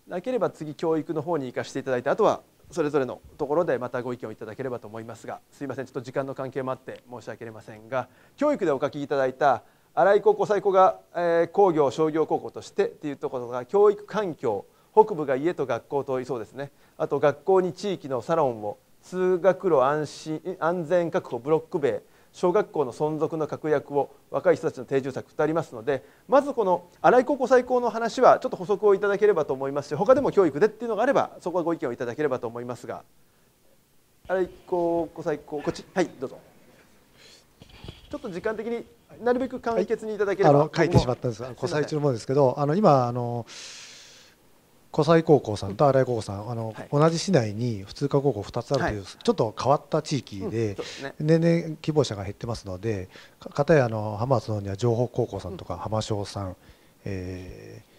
なければ次教育の方に生かしていただいてあとはそれぞれのところでまたご意見をいただければと思いますがすいませんちょっと時間の関係もあって申し訳ありませんが教育でお書きいただいた新井高校最高が、えー、工業商業高校としてっていうところが教育環境北部が家と学校といそうですねあと学校に地域のサロンを通学路安心安全確保ブロック塀小学校の存続の確約を若い人たちの定住策とありますのでまずこの新井高校最高の話はちょっと補足をいただければと思いますし他でも教育でっていうのがあればそこはご意見をいただければと思いますが新井高校最高こっちはいどうぞちょっと時間的になるべく簡潔にいただければ、はい、書いてしまったんですが、さ西中のものですけど、あの今、あの湖西高校さんと新井高校さん、あの、はい、同じ市内に普通科高校2つあるという、はい、ちょっと変わった地域で、うんでね、年々希望者が減ってますので、かたやあの浜松のには情報高校さんとか浜商さん、うん、えー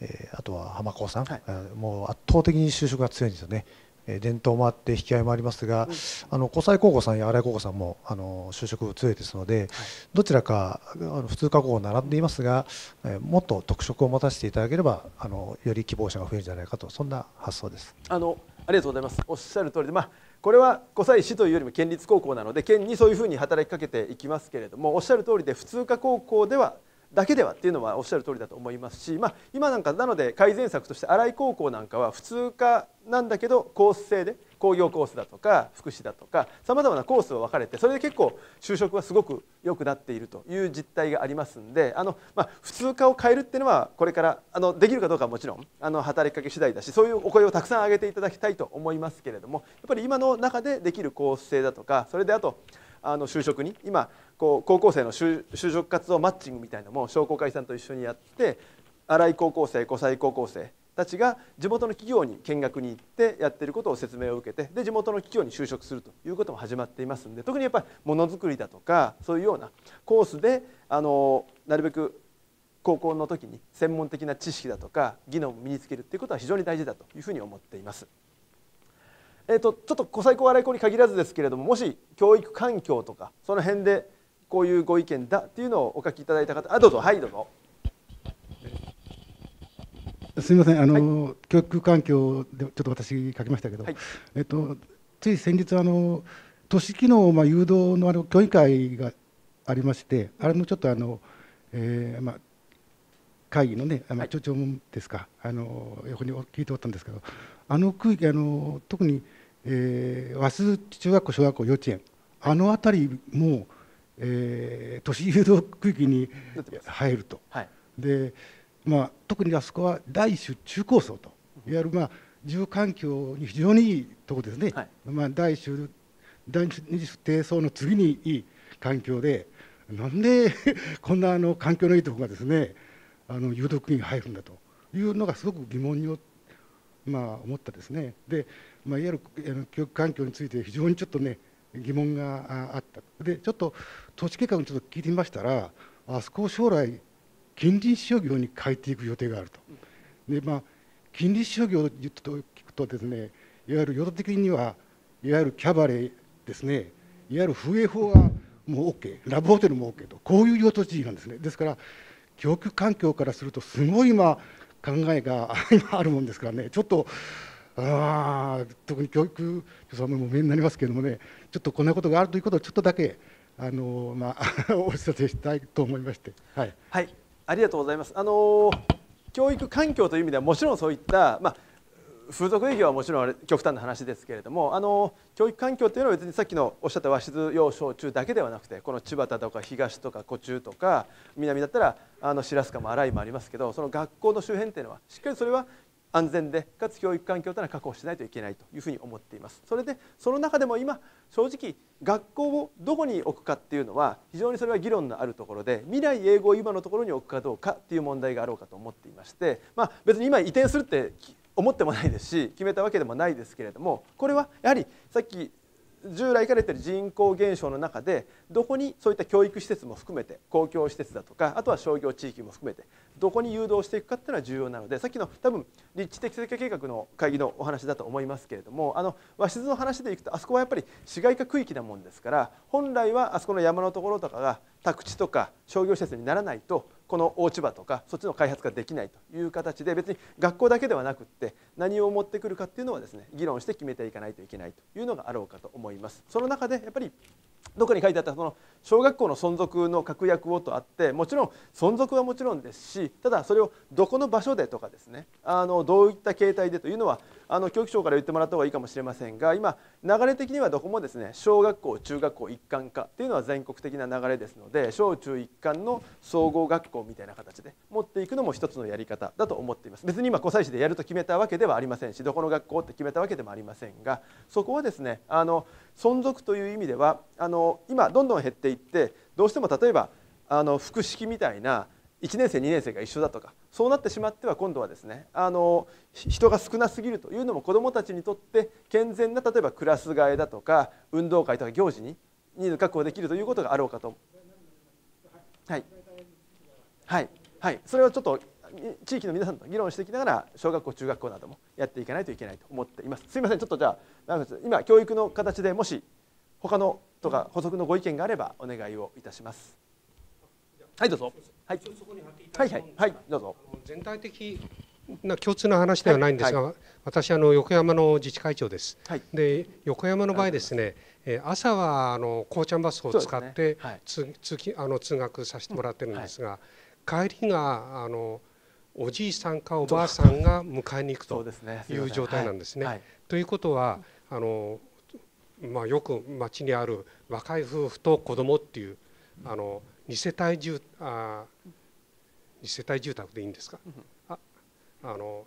えー、あとは浜高さん、はい、もう圧倒的に就職が強いんですよね。伝統もあって引き合いもありますが、あの湖西高校さんや新井高校さんもあの就職強いですので、どちらかあの普通科高校を並んでいますが、えもっと特色を持たせていただければあのより希望者が増えるんじゃないかとそんな発想です。あのありがとうございます。おっしゃる通りで、まあこれは湖西市というよりも県立高校なので県にそういうふうに働きかけていきますけれども、おっしゃる通りで普通科高校ではだけではっていうのはおっしゃる通りだと思いますし、まあ、今なんかなので改善策として新井高校なんかは普通科なんだけどコース制で工業コースだとか福祉だとかさまざまなコースを分かれてそれで結構就職はすごく良くなっているという実態がありますんであの、まあ、普通科を変えるっていうのはこれからあのできるかどうかはもちろんあの働きかけ次第だしそういうお声をたくさん上げていただきたいと思いますけれどもやっぱり今の中でできるコース制だとかそれであとあの就職に今こう高校生の就職活動マッチングみたいなのも商工会さんと一緒にやって新井高校生湖西高校生たちが地元の企業に見学に行ってやってることを説明を受けてで地元の企業に就職するということも始まっていますんで特にやっぱりものづくりだとかそういうようなコースであのなるべく高校の時に専門的な知識だとか技能を身につけるっていうことは非常に大事だというふうに思っています。えーと、ちょっと小細工笑い子に限らずですけれどももし教育環境とかその辺でこういうご意見だっていうのをお書きいただいた方あどうぞはいどうぞ。すみませんあの、はい、教育環境でちょっと私書きましたけど、はい、えっと、つい先日あの都市機能、まあ、誘導のあの教員会がありましてあれのちょっとあの、えーまあ、会議のねあの、は町長ですかあの横に聞いておったんですけどあの区域あの特にえー、早稲中学校小学校幼稚園あの辺りも、えー、都市誘導区域に入ると、はい、でまあ、特にあそこは第一種中高層といわゆる、まあ、住環境に非常にいいところですね、はい、まあ、第一種第二次低層の次にいい環境でなんで *laughs* こんなあの環境のいいところがですねあの誘導区域に入るんだというのがすごく疑問に、まあ、思ったですね。でまあ、いわゆる教育環境について非常にちょっとね疑問があったでちょっと都市計画にちょっと聞いてみましたらあそこを将来近隣商業に変えていく予定があるとで、まあ、近隣商業と聞くとですねいわゆる世論的にはいわゆるキャバレーですねいわゆる風営法はもう OK ラブホテルも OK とこういう用途地域なんですねですから教育環境からするとすごい今考えが今あるもんですからねちょっとあ特に教育予も無になりますけれどもねちょっとこんなことがあるということをちょっとだけあの、まあ、お知らせしたいと思いまして、はい、はい、ありがとうございますあの教育環境という意味ではもちろんそういった、まあ、風俗営業はもちろん極端な話ですけれどもあの教育環境というのは別にさっきのおっしゃった和室幼小中だけではなくてこの千葉とか東とか湖中とか南だったらあの白須賀も新井もありますけどその学校の周辺っていうのはしっかりそれは安全でかつ教育環境というのは確保しないといけないというふうに思っていますそれでその中でも今正直学校をどこに置くかっていうのは非常にそれは議論のあるところで未来英語を今のところに置くかどうかっていう問題があろうかと思っていまして、まあ、別に今移転するって思ってもないですし決めたわけでもないですけれどもこれはやはりさっき従来から言ってる人口減少の中でどこにそういった教育施設も含めて公共施設だとかあとは商業地域も含めてどこに誘導していくかっていうのは重要なのでさっきの多分立地適正化計画の会議のお話だと思いますけれどもあの和室の話でいくとあそこはやっぱり市街化区域なもんですから本来はあそこの山のところとかが宅地とか商業施設にならないとこの落ち葉とかそっちの開発ができないという形で別に学校だけではなくって何を持ってくるかっていうのはですね議論して決めていかないといけないというのがあろうかと思います。その中でやっぱりどこに書いてあったその小学校の存続の確約をとあってもちろん存続はもちろんですしただそれをどこの場所でとかですねあのどういった形態でというのはあの教育省から言ってもらった方がいいかもしれませんが今流れ的にはどこもですね小学校中学校一貫化っていうのは全国的な流れですので小中一貫の総合学校みたいな形で持っていくのも一つのやり方だと思っています別に今湖祭市でやると決めたわけではありませんしどこの学校って決めたわけでもありませんがそこはですねあの存続という意味ではあの今どんどん減っていってどうしても例えばあの複式みたいな1年生2年生が一緒だとかそうなってしまっては今度はですねあの人が少なすぎるというのも子どもたちにとって健全な例えばクラス替えだとか運動会とか行事に人数確保できるということがあろうかと。はい、はい、はい、それをちょっと地域の皆さんと議論していきながら小学校中学校などもやっていかないといけないと思っていますすいませんちょっとじゃあ今教育の形でもし他のとか補足のご意見があればお願いをいたしますはいどうぞはい、はいはいはいどうぞ全体的な共通の話ではないんですが、はいはい、私あの横山の自治会長です、はい、で横山の場合ですね、え朝はあの紅茶バスを使って、ねはい、通勤あの通学させてもらってるんですが、うんはい、帰りがあのおじいさんかおばあさんが迎えに行くという状態なんですね。すねということはあの、まあ、よく町にある若い夫婦と子供っていうあの、二世帯住あ二世帯住宅でいいんですか、ああの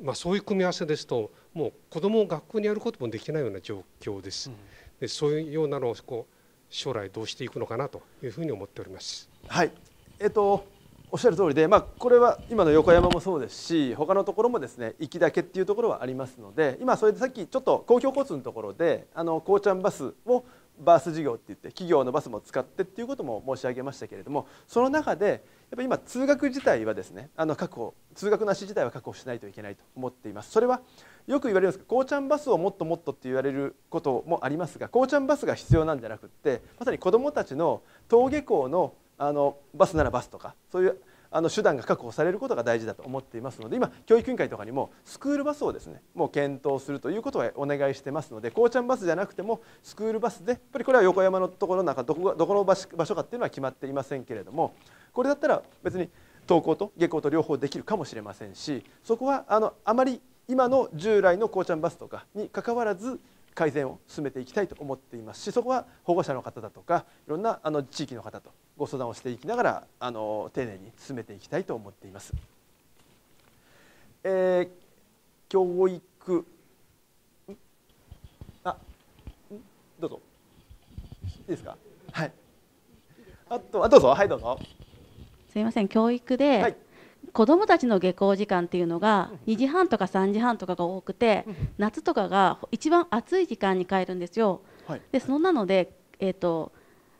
まあ、そういう組み合わせですともう子どもを学校にやることもできないような状況です、うん、でそういうようなのをこう将来どうしていくのかなというふうに思っております。はいえっとおっしゃる通りで、まあ、これは今の横山もそうですし他のところもですね行きだけっていうところはありますので今それでさっきちょっと公共交通のところであのこうちゃんバスをバース事業って言って企業のバスも使ってっていうことも申し上げましたけれどもその中でやっぱ今通学自体はですねあの確保通学の足自体は確保しないといけないと思っていますそれはよく言われるんですがこうちゃんバスをもっともっとって言われることもありますがこうちゃんバスが必要なんじゃなくってまさに子どもたちの登下校のあのバスならバスとかそういうあの手段が確保されることが大事だと思っていますので今教育委員会とかにもスクールバスをですねもう検討するということはお願いしてますのでこうちゃんバスじゃなくてもスクールバスでやっぱりこれは横山のところなんかどこどこの場所かっていうのは決まっていませんけれどもこれだったら別に登校と下校と両方できるかもしれませんしそこはあのあまり今の従来のこうちゃんバスとかにかかわらず改善を進めていきたいと思っていますしそこは保護者の方だとかいろんなあの地域の方とご相談をしていきながらあの丁寧に進めていきたいと思っています。えー、教育あどうぞいいですかはいあとあどうぞはいどうぞすみません教育で、はい子どもたちの下校時間っていうのが2時半とか3時半とかが多くて夏とかが一番暑い時間に帰るんですよ。でそんなので、えーと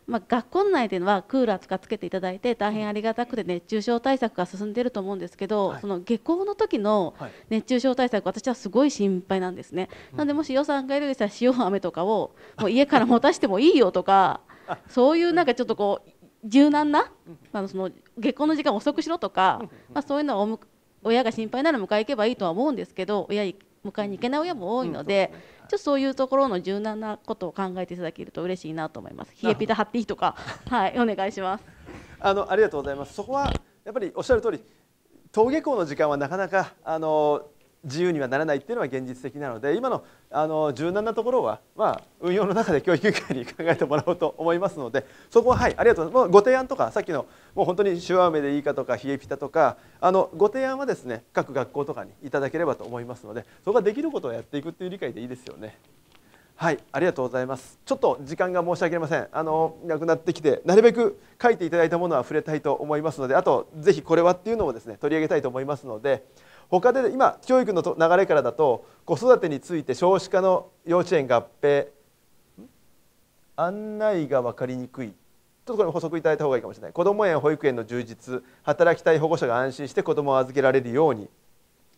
まあ、学校内ではクーラーとかつけていただいて大変ありがたくて熱中症対策が進んでいると思うんですけど、その下校の時の熱中症対策私はすごい心配なんですね。なのでもし予算がいるでしたら塩飴とかをもう家から持たせてもいいよとかそういうなんかちょっとこう柔軟な、まあ、その結婚の時間遅くしろとか、まあ、そういうのを親が心配なら迎え行けばいいとは思うんですけど親に迎えに行けない親も多いので,、ちょっとそういうところの柔軟なことを考えていただけると嬉しいなと思います。冷えピタ貼っていいとか、*laughs* はい、お願いします。あのありがとうございます。そこはやっぱりおっしゃる通り、登下校の時間はなかなかあの自由にはならないっていうのは現実的なので今のあの柔軟なところは、まあ、運用の中で教育委員会に考えてもらおうと思いますのでそこははいありがとうございますご提案とかさっきのもう本当に手話梅でいいかとか冷えピタとかあのご提案はですね各学校とかにいただければと思いますのでそこができることをやっていくっていう理解でいいですよね。はい、ありがとうございます。ちょっと時間が申し訳ありません。あのなくなってきて、なるべく書いていただいたものは触れたいと思いますので、あとぜひこれはっていうのをですね取り上げたいと思いますので。他で今教育の流れからだと子育てについて少子化の幼稚園合併案内が分かりにくいちょっとこれ補足いただいた方がいいかもしれない子ども園保育園の充実働きたい保護者が安心して子どもを預けられるように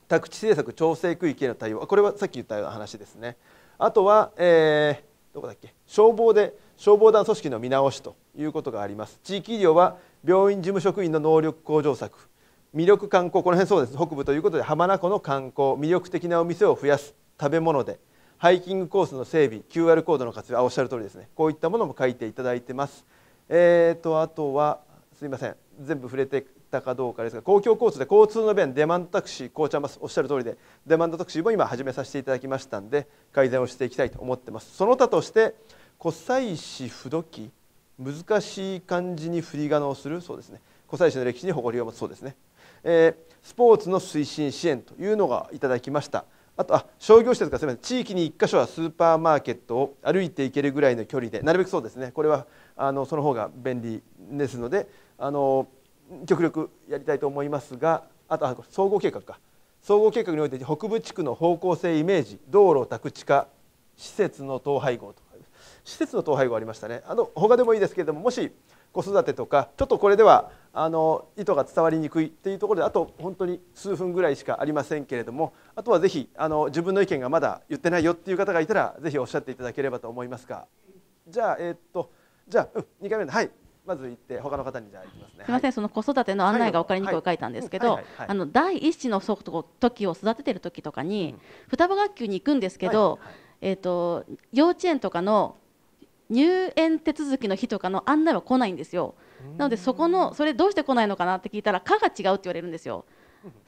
宅地政策調整区域への対応これはさっき言ったような話ですねあとは、えー、どこだっけ消防で消防団組織の見直しということがあります地域医療は病院事務職員の能力向上策魅力観光この辺そうです北部ということで浜名湖の観光魅力的なお店を増やす食べ物でハイキングコースの整備 QR コードの活用あおっしゃる通りですねこういったものも書いていただいてますえーと、あとはすいません全部触れてたかどうかですが公共交通で交通の便デマンドタクシー紅茶ますおっしゃる通りでデマンドタクシーも今始めさせていただきましたんで改善をしていきたいと思ってますその他として湖西市不土記難しい漢字に振り仮名をするそうですね湖西市の歴史に誇りを持つそうですねえー、スポーツの推進支援というのがいただきました。あとあ商業施設かすみません地域に1か所はスーパーマーケットを歩いていけるぐらいの距離でなるべくそうですねこれはあのその方が便利ですのであの極力やりたいと思いますがあとあ総合計画か総合計画において北部地区の方向性イメージ道路宅地化施設の統廃合と施設の統廃合ありましたねあの他でもいいですけれどももし子育てとかちょっとこれではあの意図が伝わりにくいっていうところであと本当に数分ぐらいしかありませんけれどもあとはぜひあの自分の意見がまだ言ってないよっていう方がいたらぜひおっしゃっていただければと思いますがじゃあえー、っとじゃあ、うん、2回目のはいまず行って他の方にじゃあ行きますね。すみません、はい、その子育ての案内が分かりにくい書いたんですけど、あの第一子の時を育ててる時とかに、うん、双葉学級に行くんですけど、はいはい、えっ、と幼稚園とかの入園手続きの日とかの案内は来ないんですよなのでそこのそれどうして来ないのかなって聞いたらかが違うって言われるんですよ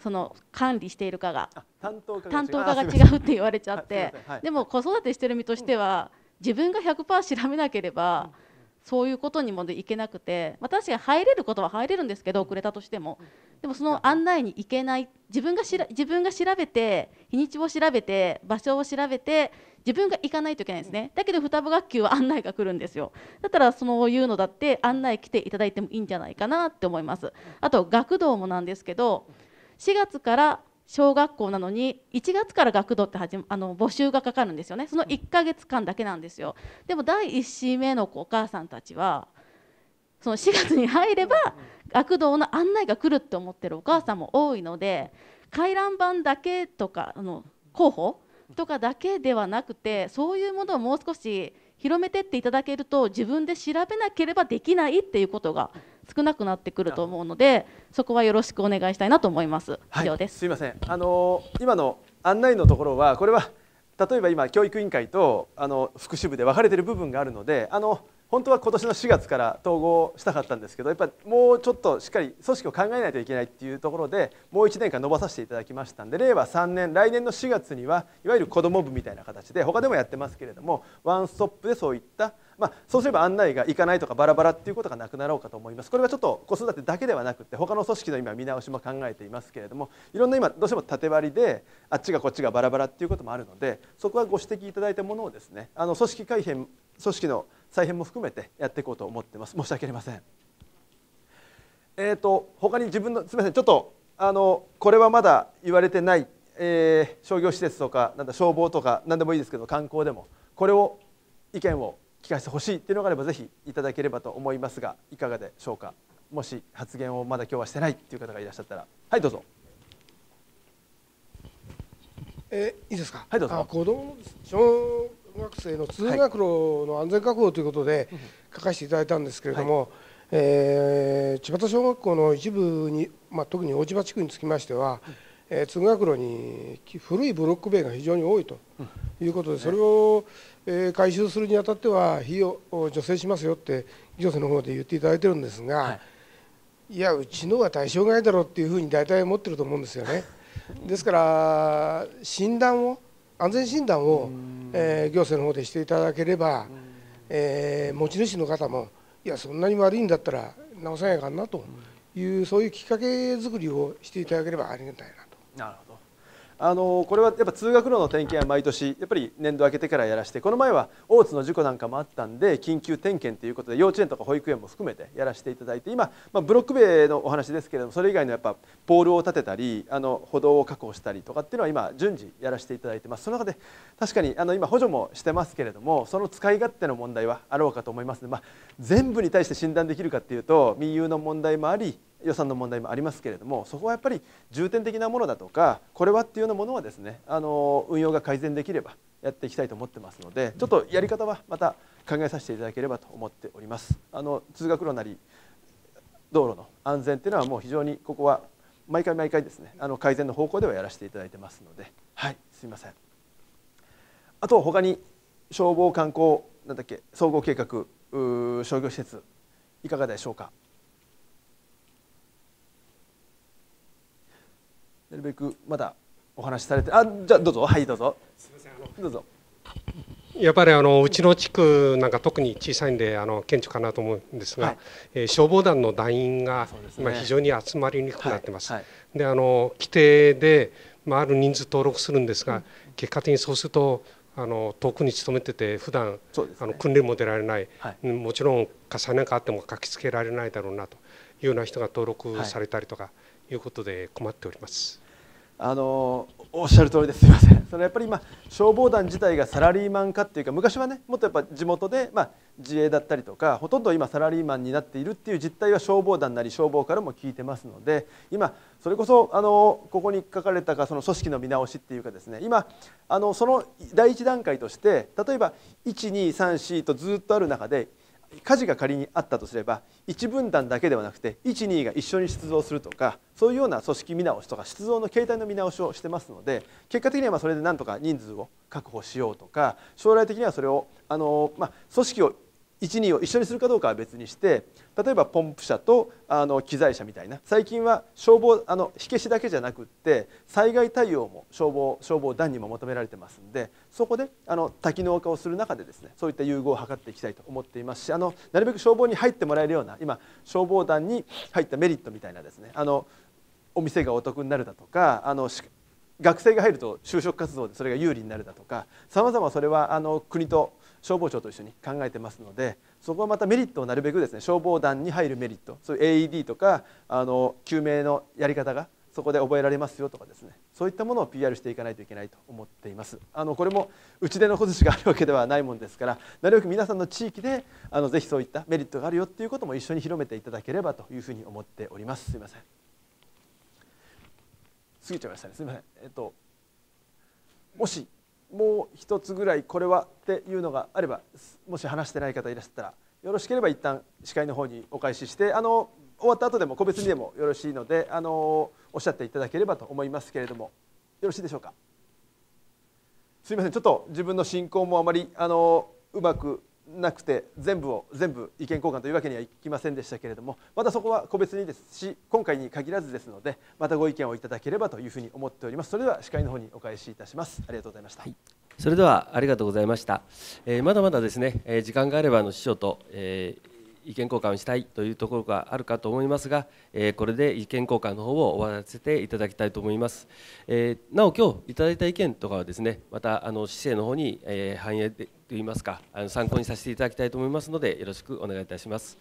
その管理しているかが担当課が違うって言われちゃってでも子育てしてる身としては自分が100%調べなければ、そういうことにもで行けなくて、まあ、確かに入れることは入れるんですけど遅れたとしてもでもその案内に行けない自分がしら自分が調べて日にちを調べて場所を調べて自分が行かないといけないんですねだけど双子学級は案内が来るんですよだったらそういうのだって案内来ていただいてもいいんじゃないかなって思いますあと学童もなんですけど4月から小学校なのに1月から学童って始あの募集がかかるんですよねその1ヶ月間だけなんですよでも第1子目のお母さんたちはその4月に入れば学童の案内が来るって思ってるお母さんも多いので回覧板だけとかあの候補とかだけではなくてそういうものをもう少し広めてっていただけると自分で調べなければできないっていうことが少なくなってくると思うのでそこはよろしくお願いしたいなと思います、はい、以上ですすいませんあの今の案内のところはこれは例えば今教育委員会とあの福祉部で分かれている部分があるのであの本当は今年の4月から統合したかったんですけどやっぱもうちょっとしっかり組織を考えないといけないっていうところでもう1年間延ばさせていただきましたんで令和3年来年の4月にはいわゆる子ども部みたいな形で他でもやってますけれどもワンストップでそういったまあ、そうすれば案内が行かないとかバラバラっていうことがなくなろうかと思いますこれはちょっと子育てだけではなくて他の組織の今見直しも考えていますけれどもいろんな今どうしても縦割りであっちがこっちがバラバラっていうこともあるのでそこはご指摘いただいたものをですねあの組織改編組織の再編も含めてやっていこうと思ってます申し訳ありませんえっ、ー、と他に自分のすみませんちょっとあのこれはまだ言われてない、えー、商業施設とかなんだ消防とか何でもいいですけど観光でもこれを意見を聞かせてほしいっていうのがあればぜひいただければと思いますがいかがでしょうかもし発言をまだ今日はしてないっていう方がいらっしゃったらはいどうぞ。えー、いいですか。はいどうぞ。あ子供小小学生の通学路の安全確保ということで書かせていただいたんですけれども、はい、えー、千葉田小学校の一部に、まあ、特に大千葉地区につきましては、えー、通学路に古いブロック塀が非常に多いということで、それを、えー、回収するにあたっては費用を助成しますよって行政の方で言っていただいてるんですが、はい、いやうちのは対象外だろうっていうふうに大体思ってると思うんですよね。*laughs* ですから診断を安全診断を、えー、行政の方でしていただければ、えー、持ち主の方もいやそんなに悪いんだったら直さなやかんなという、そういうきっかけ作りをしていただければありがたいなと。なるほどあのこれはやっぱ通学路の点検は毎年やっぱり年度明けてからやらしてこの前は大津の事故なんかもあったんで緊急点検ということで幼稚園とか保育園も含めてやらせていただいて今、まあ、ブロック塀のお話ですけれどもそれ以外のやっぱポールを立てたりあの歩道を確保したりとかっていうのは今順次やらせていただいてますその中で確かにあの今補助もしてますけれどもその使い勝手の問題はあろうかと思いますの、で、まあ、全部に対して診断できるかっていうと民有の問題もあり予算の問題もありますけれどもそこはやっぱり重点的なものだとかこれはっていうようなものはですねあの運用が改善できればやっていきたいと思ってますのでちょっとやり方はまた考えさせていただければと思っております。あの通学路なり道路の安全っていうのはもう非常にここは毎回毎回ですねあの改善の方向ではやらせていただいてますのではいすみませんあと他に消防観光なんだっけ総合計画商業施設いかがでしょうかなるべくまだお話しされてあじゃあどうぞはいどうぞすみませんあのどうぞやっぱりあのうちの地区なんか特に小さいんであの顕著かなと思うんですが、はい、えー、消防団の団員が今非常に集まりにくくなってます。はいはい、であの規定で、まあ、ある人数登録するんですが、うん、結果的にそうするとあの遠くに勤めてて普段、ね、あの訓練も出られない、はい、もちろん火災なんかあっても書きつけられないだろうなというような人が登録されたりとかいうことで困っております。あのおっしゃる通りですすいません *laughs* そのやっぱり今消防団自体がサラリーマン化っていうか昔はねもっとやっぱ地元で、まあ、自衛だったりとかほとんど今サラリーマンになっているっていう実態は消防団なり消防からも聞いてますので今それこそあのここに書かれたかその組織の見直しっていうかですね今あのその第一段階として例えば1234とずっとある中で火事が仮にあったとすれば1分団だけではなくて12が一緒に出動するとかそういうような組織見直しとか出動の形態の見直しをしてますので結果的にはそれでなんとか人数を確保しようとか将来的にはそれをあの、まあ、組織を12を一緒にするかどうかは別にして例えばポンプ車とあの機材車みたいな最近は消防あの火消しだけじゃなくって災害対応も消防消防団にも求められてますんでそこであの多機能化をする中でですねそういった融合を図っていきたいと思っていますしあのなるべく消防に入ってもらえるような今消防団に入ったメリットみたいなですねあのお店がお得になるだとかあの学生が入ると就職活動でそれが有利になるだとかさまざまそれはあの国と消防庁と一緒に考えてますのでそこはまたメリットをなるべくですね消防団に入るメリットそういう AED とかあの救命のやり方がそこで覚えられますよとかですねそういったものを PR していかないといけないと思っていますあのこれも打ち出の小槌があるわけではないもんですからなるべく皆さんの地域であのぜひそういったメリットがあるよっていうことも一緒に広めていただければというふうに思っておりますすいません過ぎちゃいましたねすいませんえっともしもう一つぐらいこれはっていうのがあればもし話してない方いらっしゃったらよろしければ一旦司会の方にお返ししてあの終わった後でも個別にでもよろしいのであのおっしゃっていただければと思いますけれどもよろしいでしょうかすいませんちょっと自分の進行もあまりあのうまくなくて全部を全部意見交換というわけにはいきませんでしたけれどもまたそこは個別にですし今回に限らずですのでまたご意見をいただければというふうに思っておりますそれでは司会の方にお返しいたしますありがとうございました、はい、それではありがとうございました、えー、まだまだですね、えー、時間があればあの師匠と、えー意見交換をしたいというところがあるかと思いますが、えこれで意見交換の方を終わらせていただきたいと思います。えなお、今日いただいた意見とかはですね、またあの市政の方に、えー、反映でといいますか、あの参考にさせていただきたいと思いますので、よろしくお願いいたします。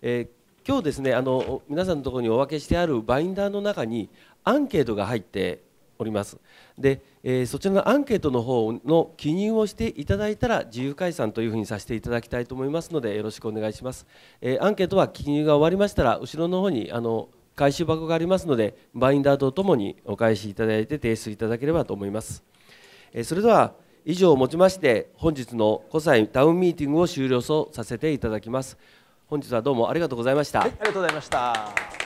え今日ですね、あの皆さんのところにお分けしてあるバインダーの中にアンケートが入っております。で、えー、そちらのアンケートの方の記入をしていただいたら自由解散というふうにさせていただきたいと思いますのでよろしくお願いします。えー、アンケートは記入が終わりましたら後ろの方にあの回収箱がありますのでバインダーとともにお返しいただいて提出いただければと思います。えー、それでは以上をもちまして本日の古西タウンミーティングを終了させていただきます。本日はどうもありがとうございました。ありがとうございました。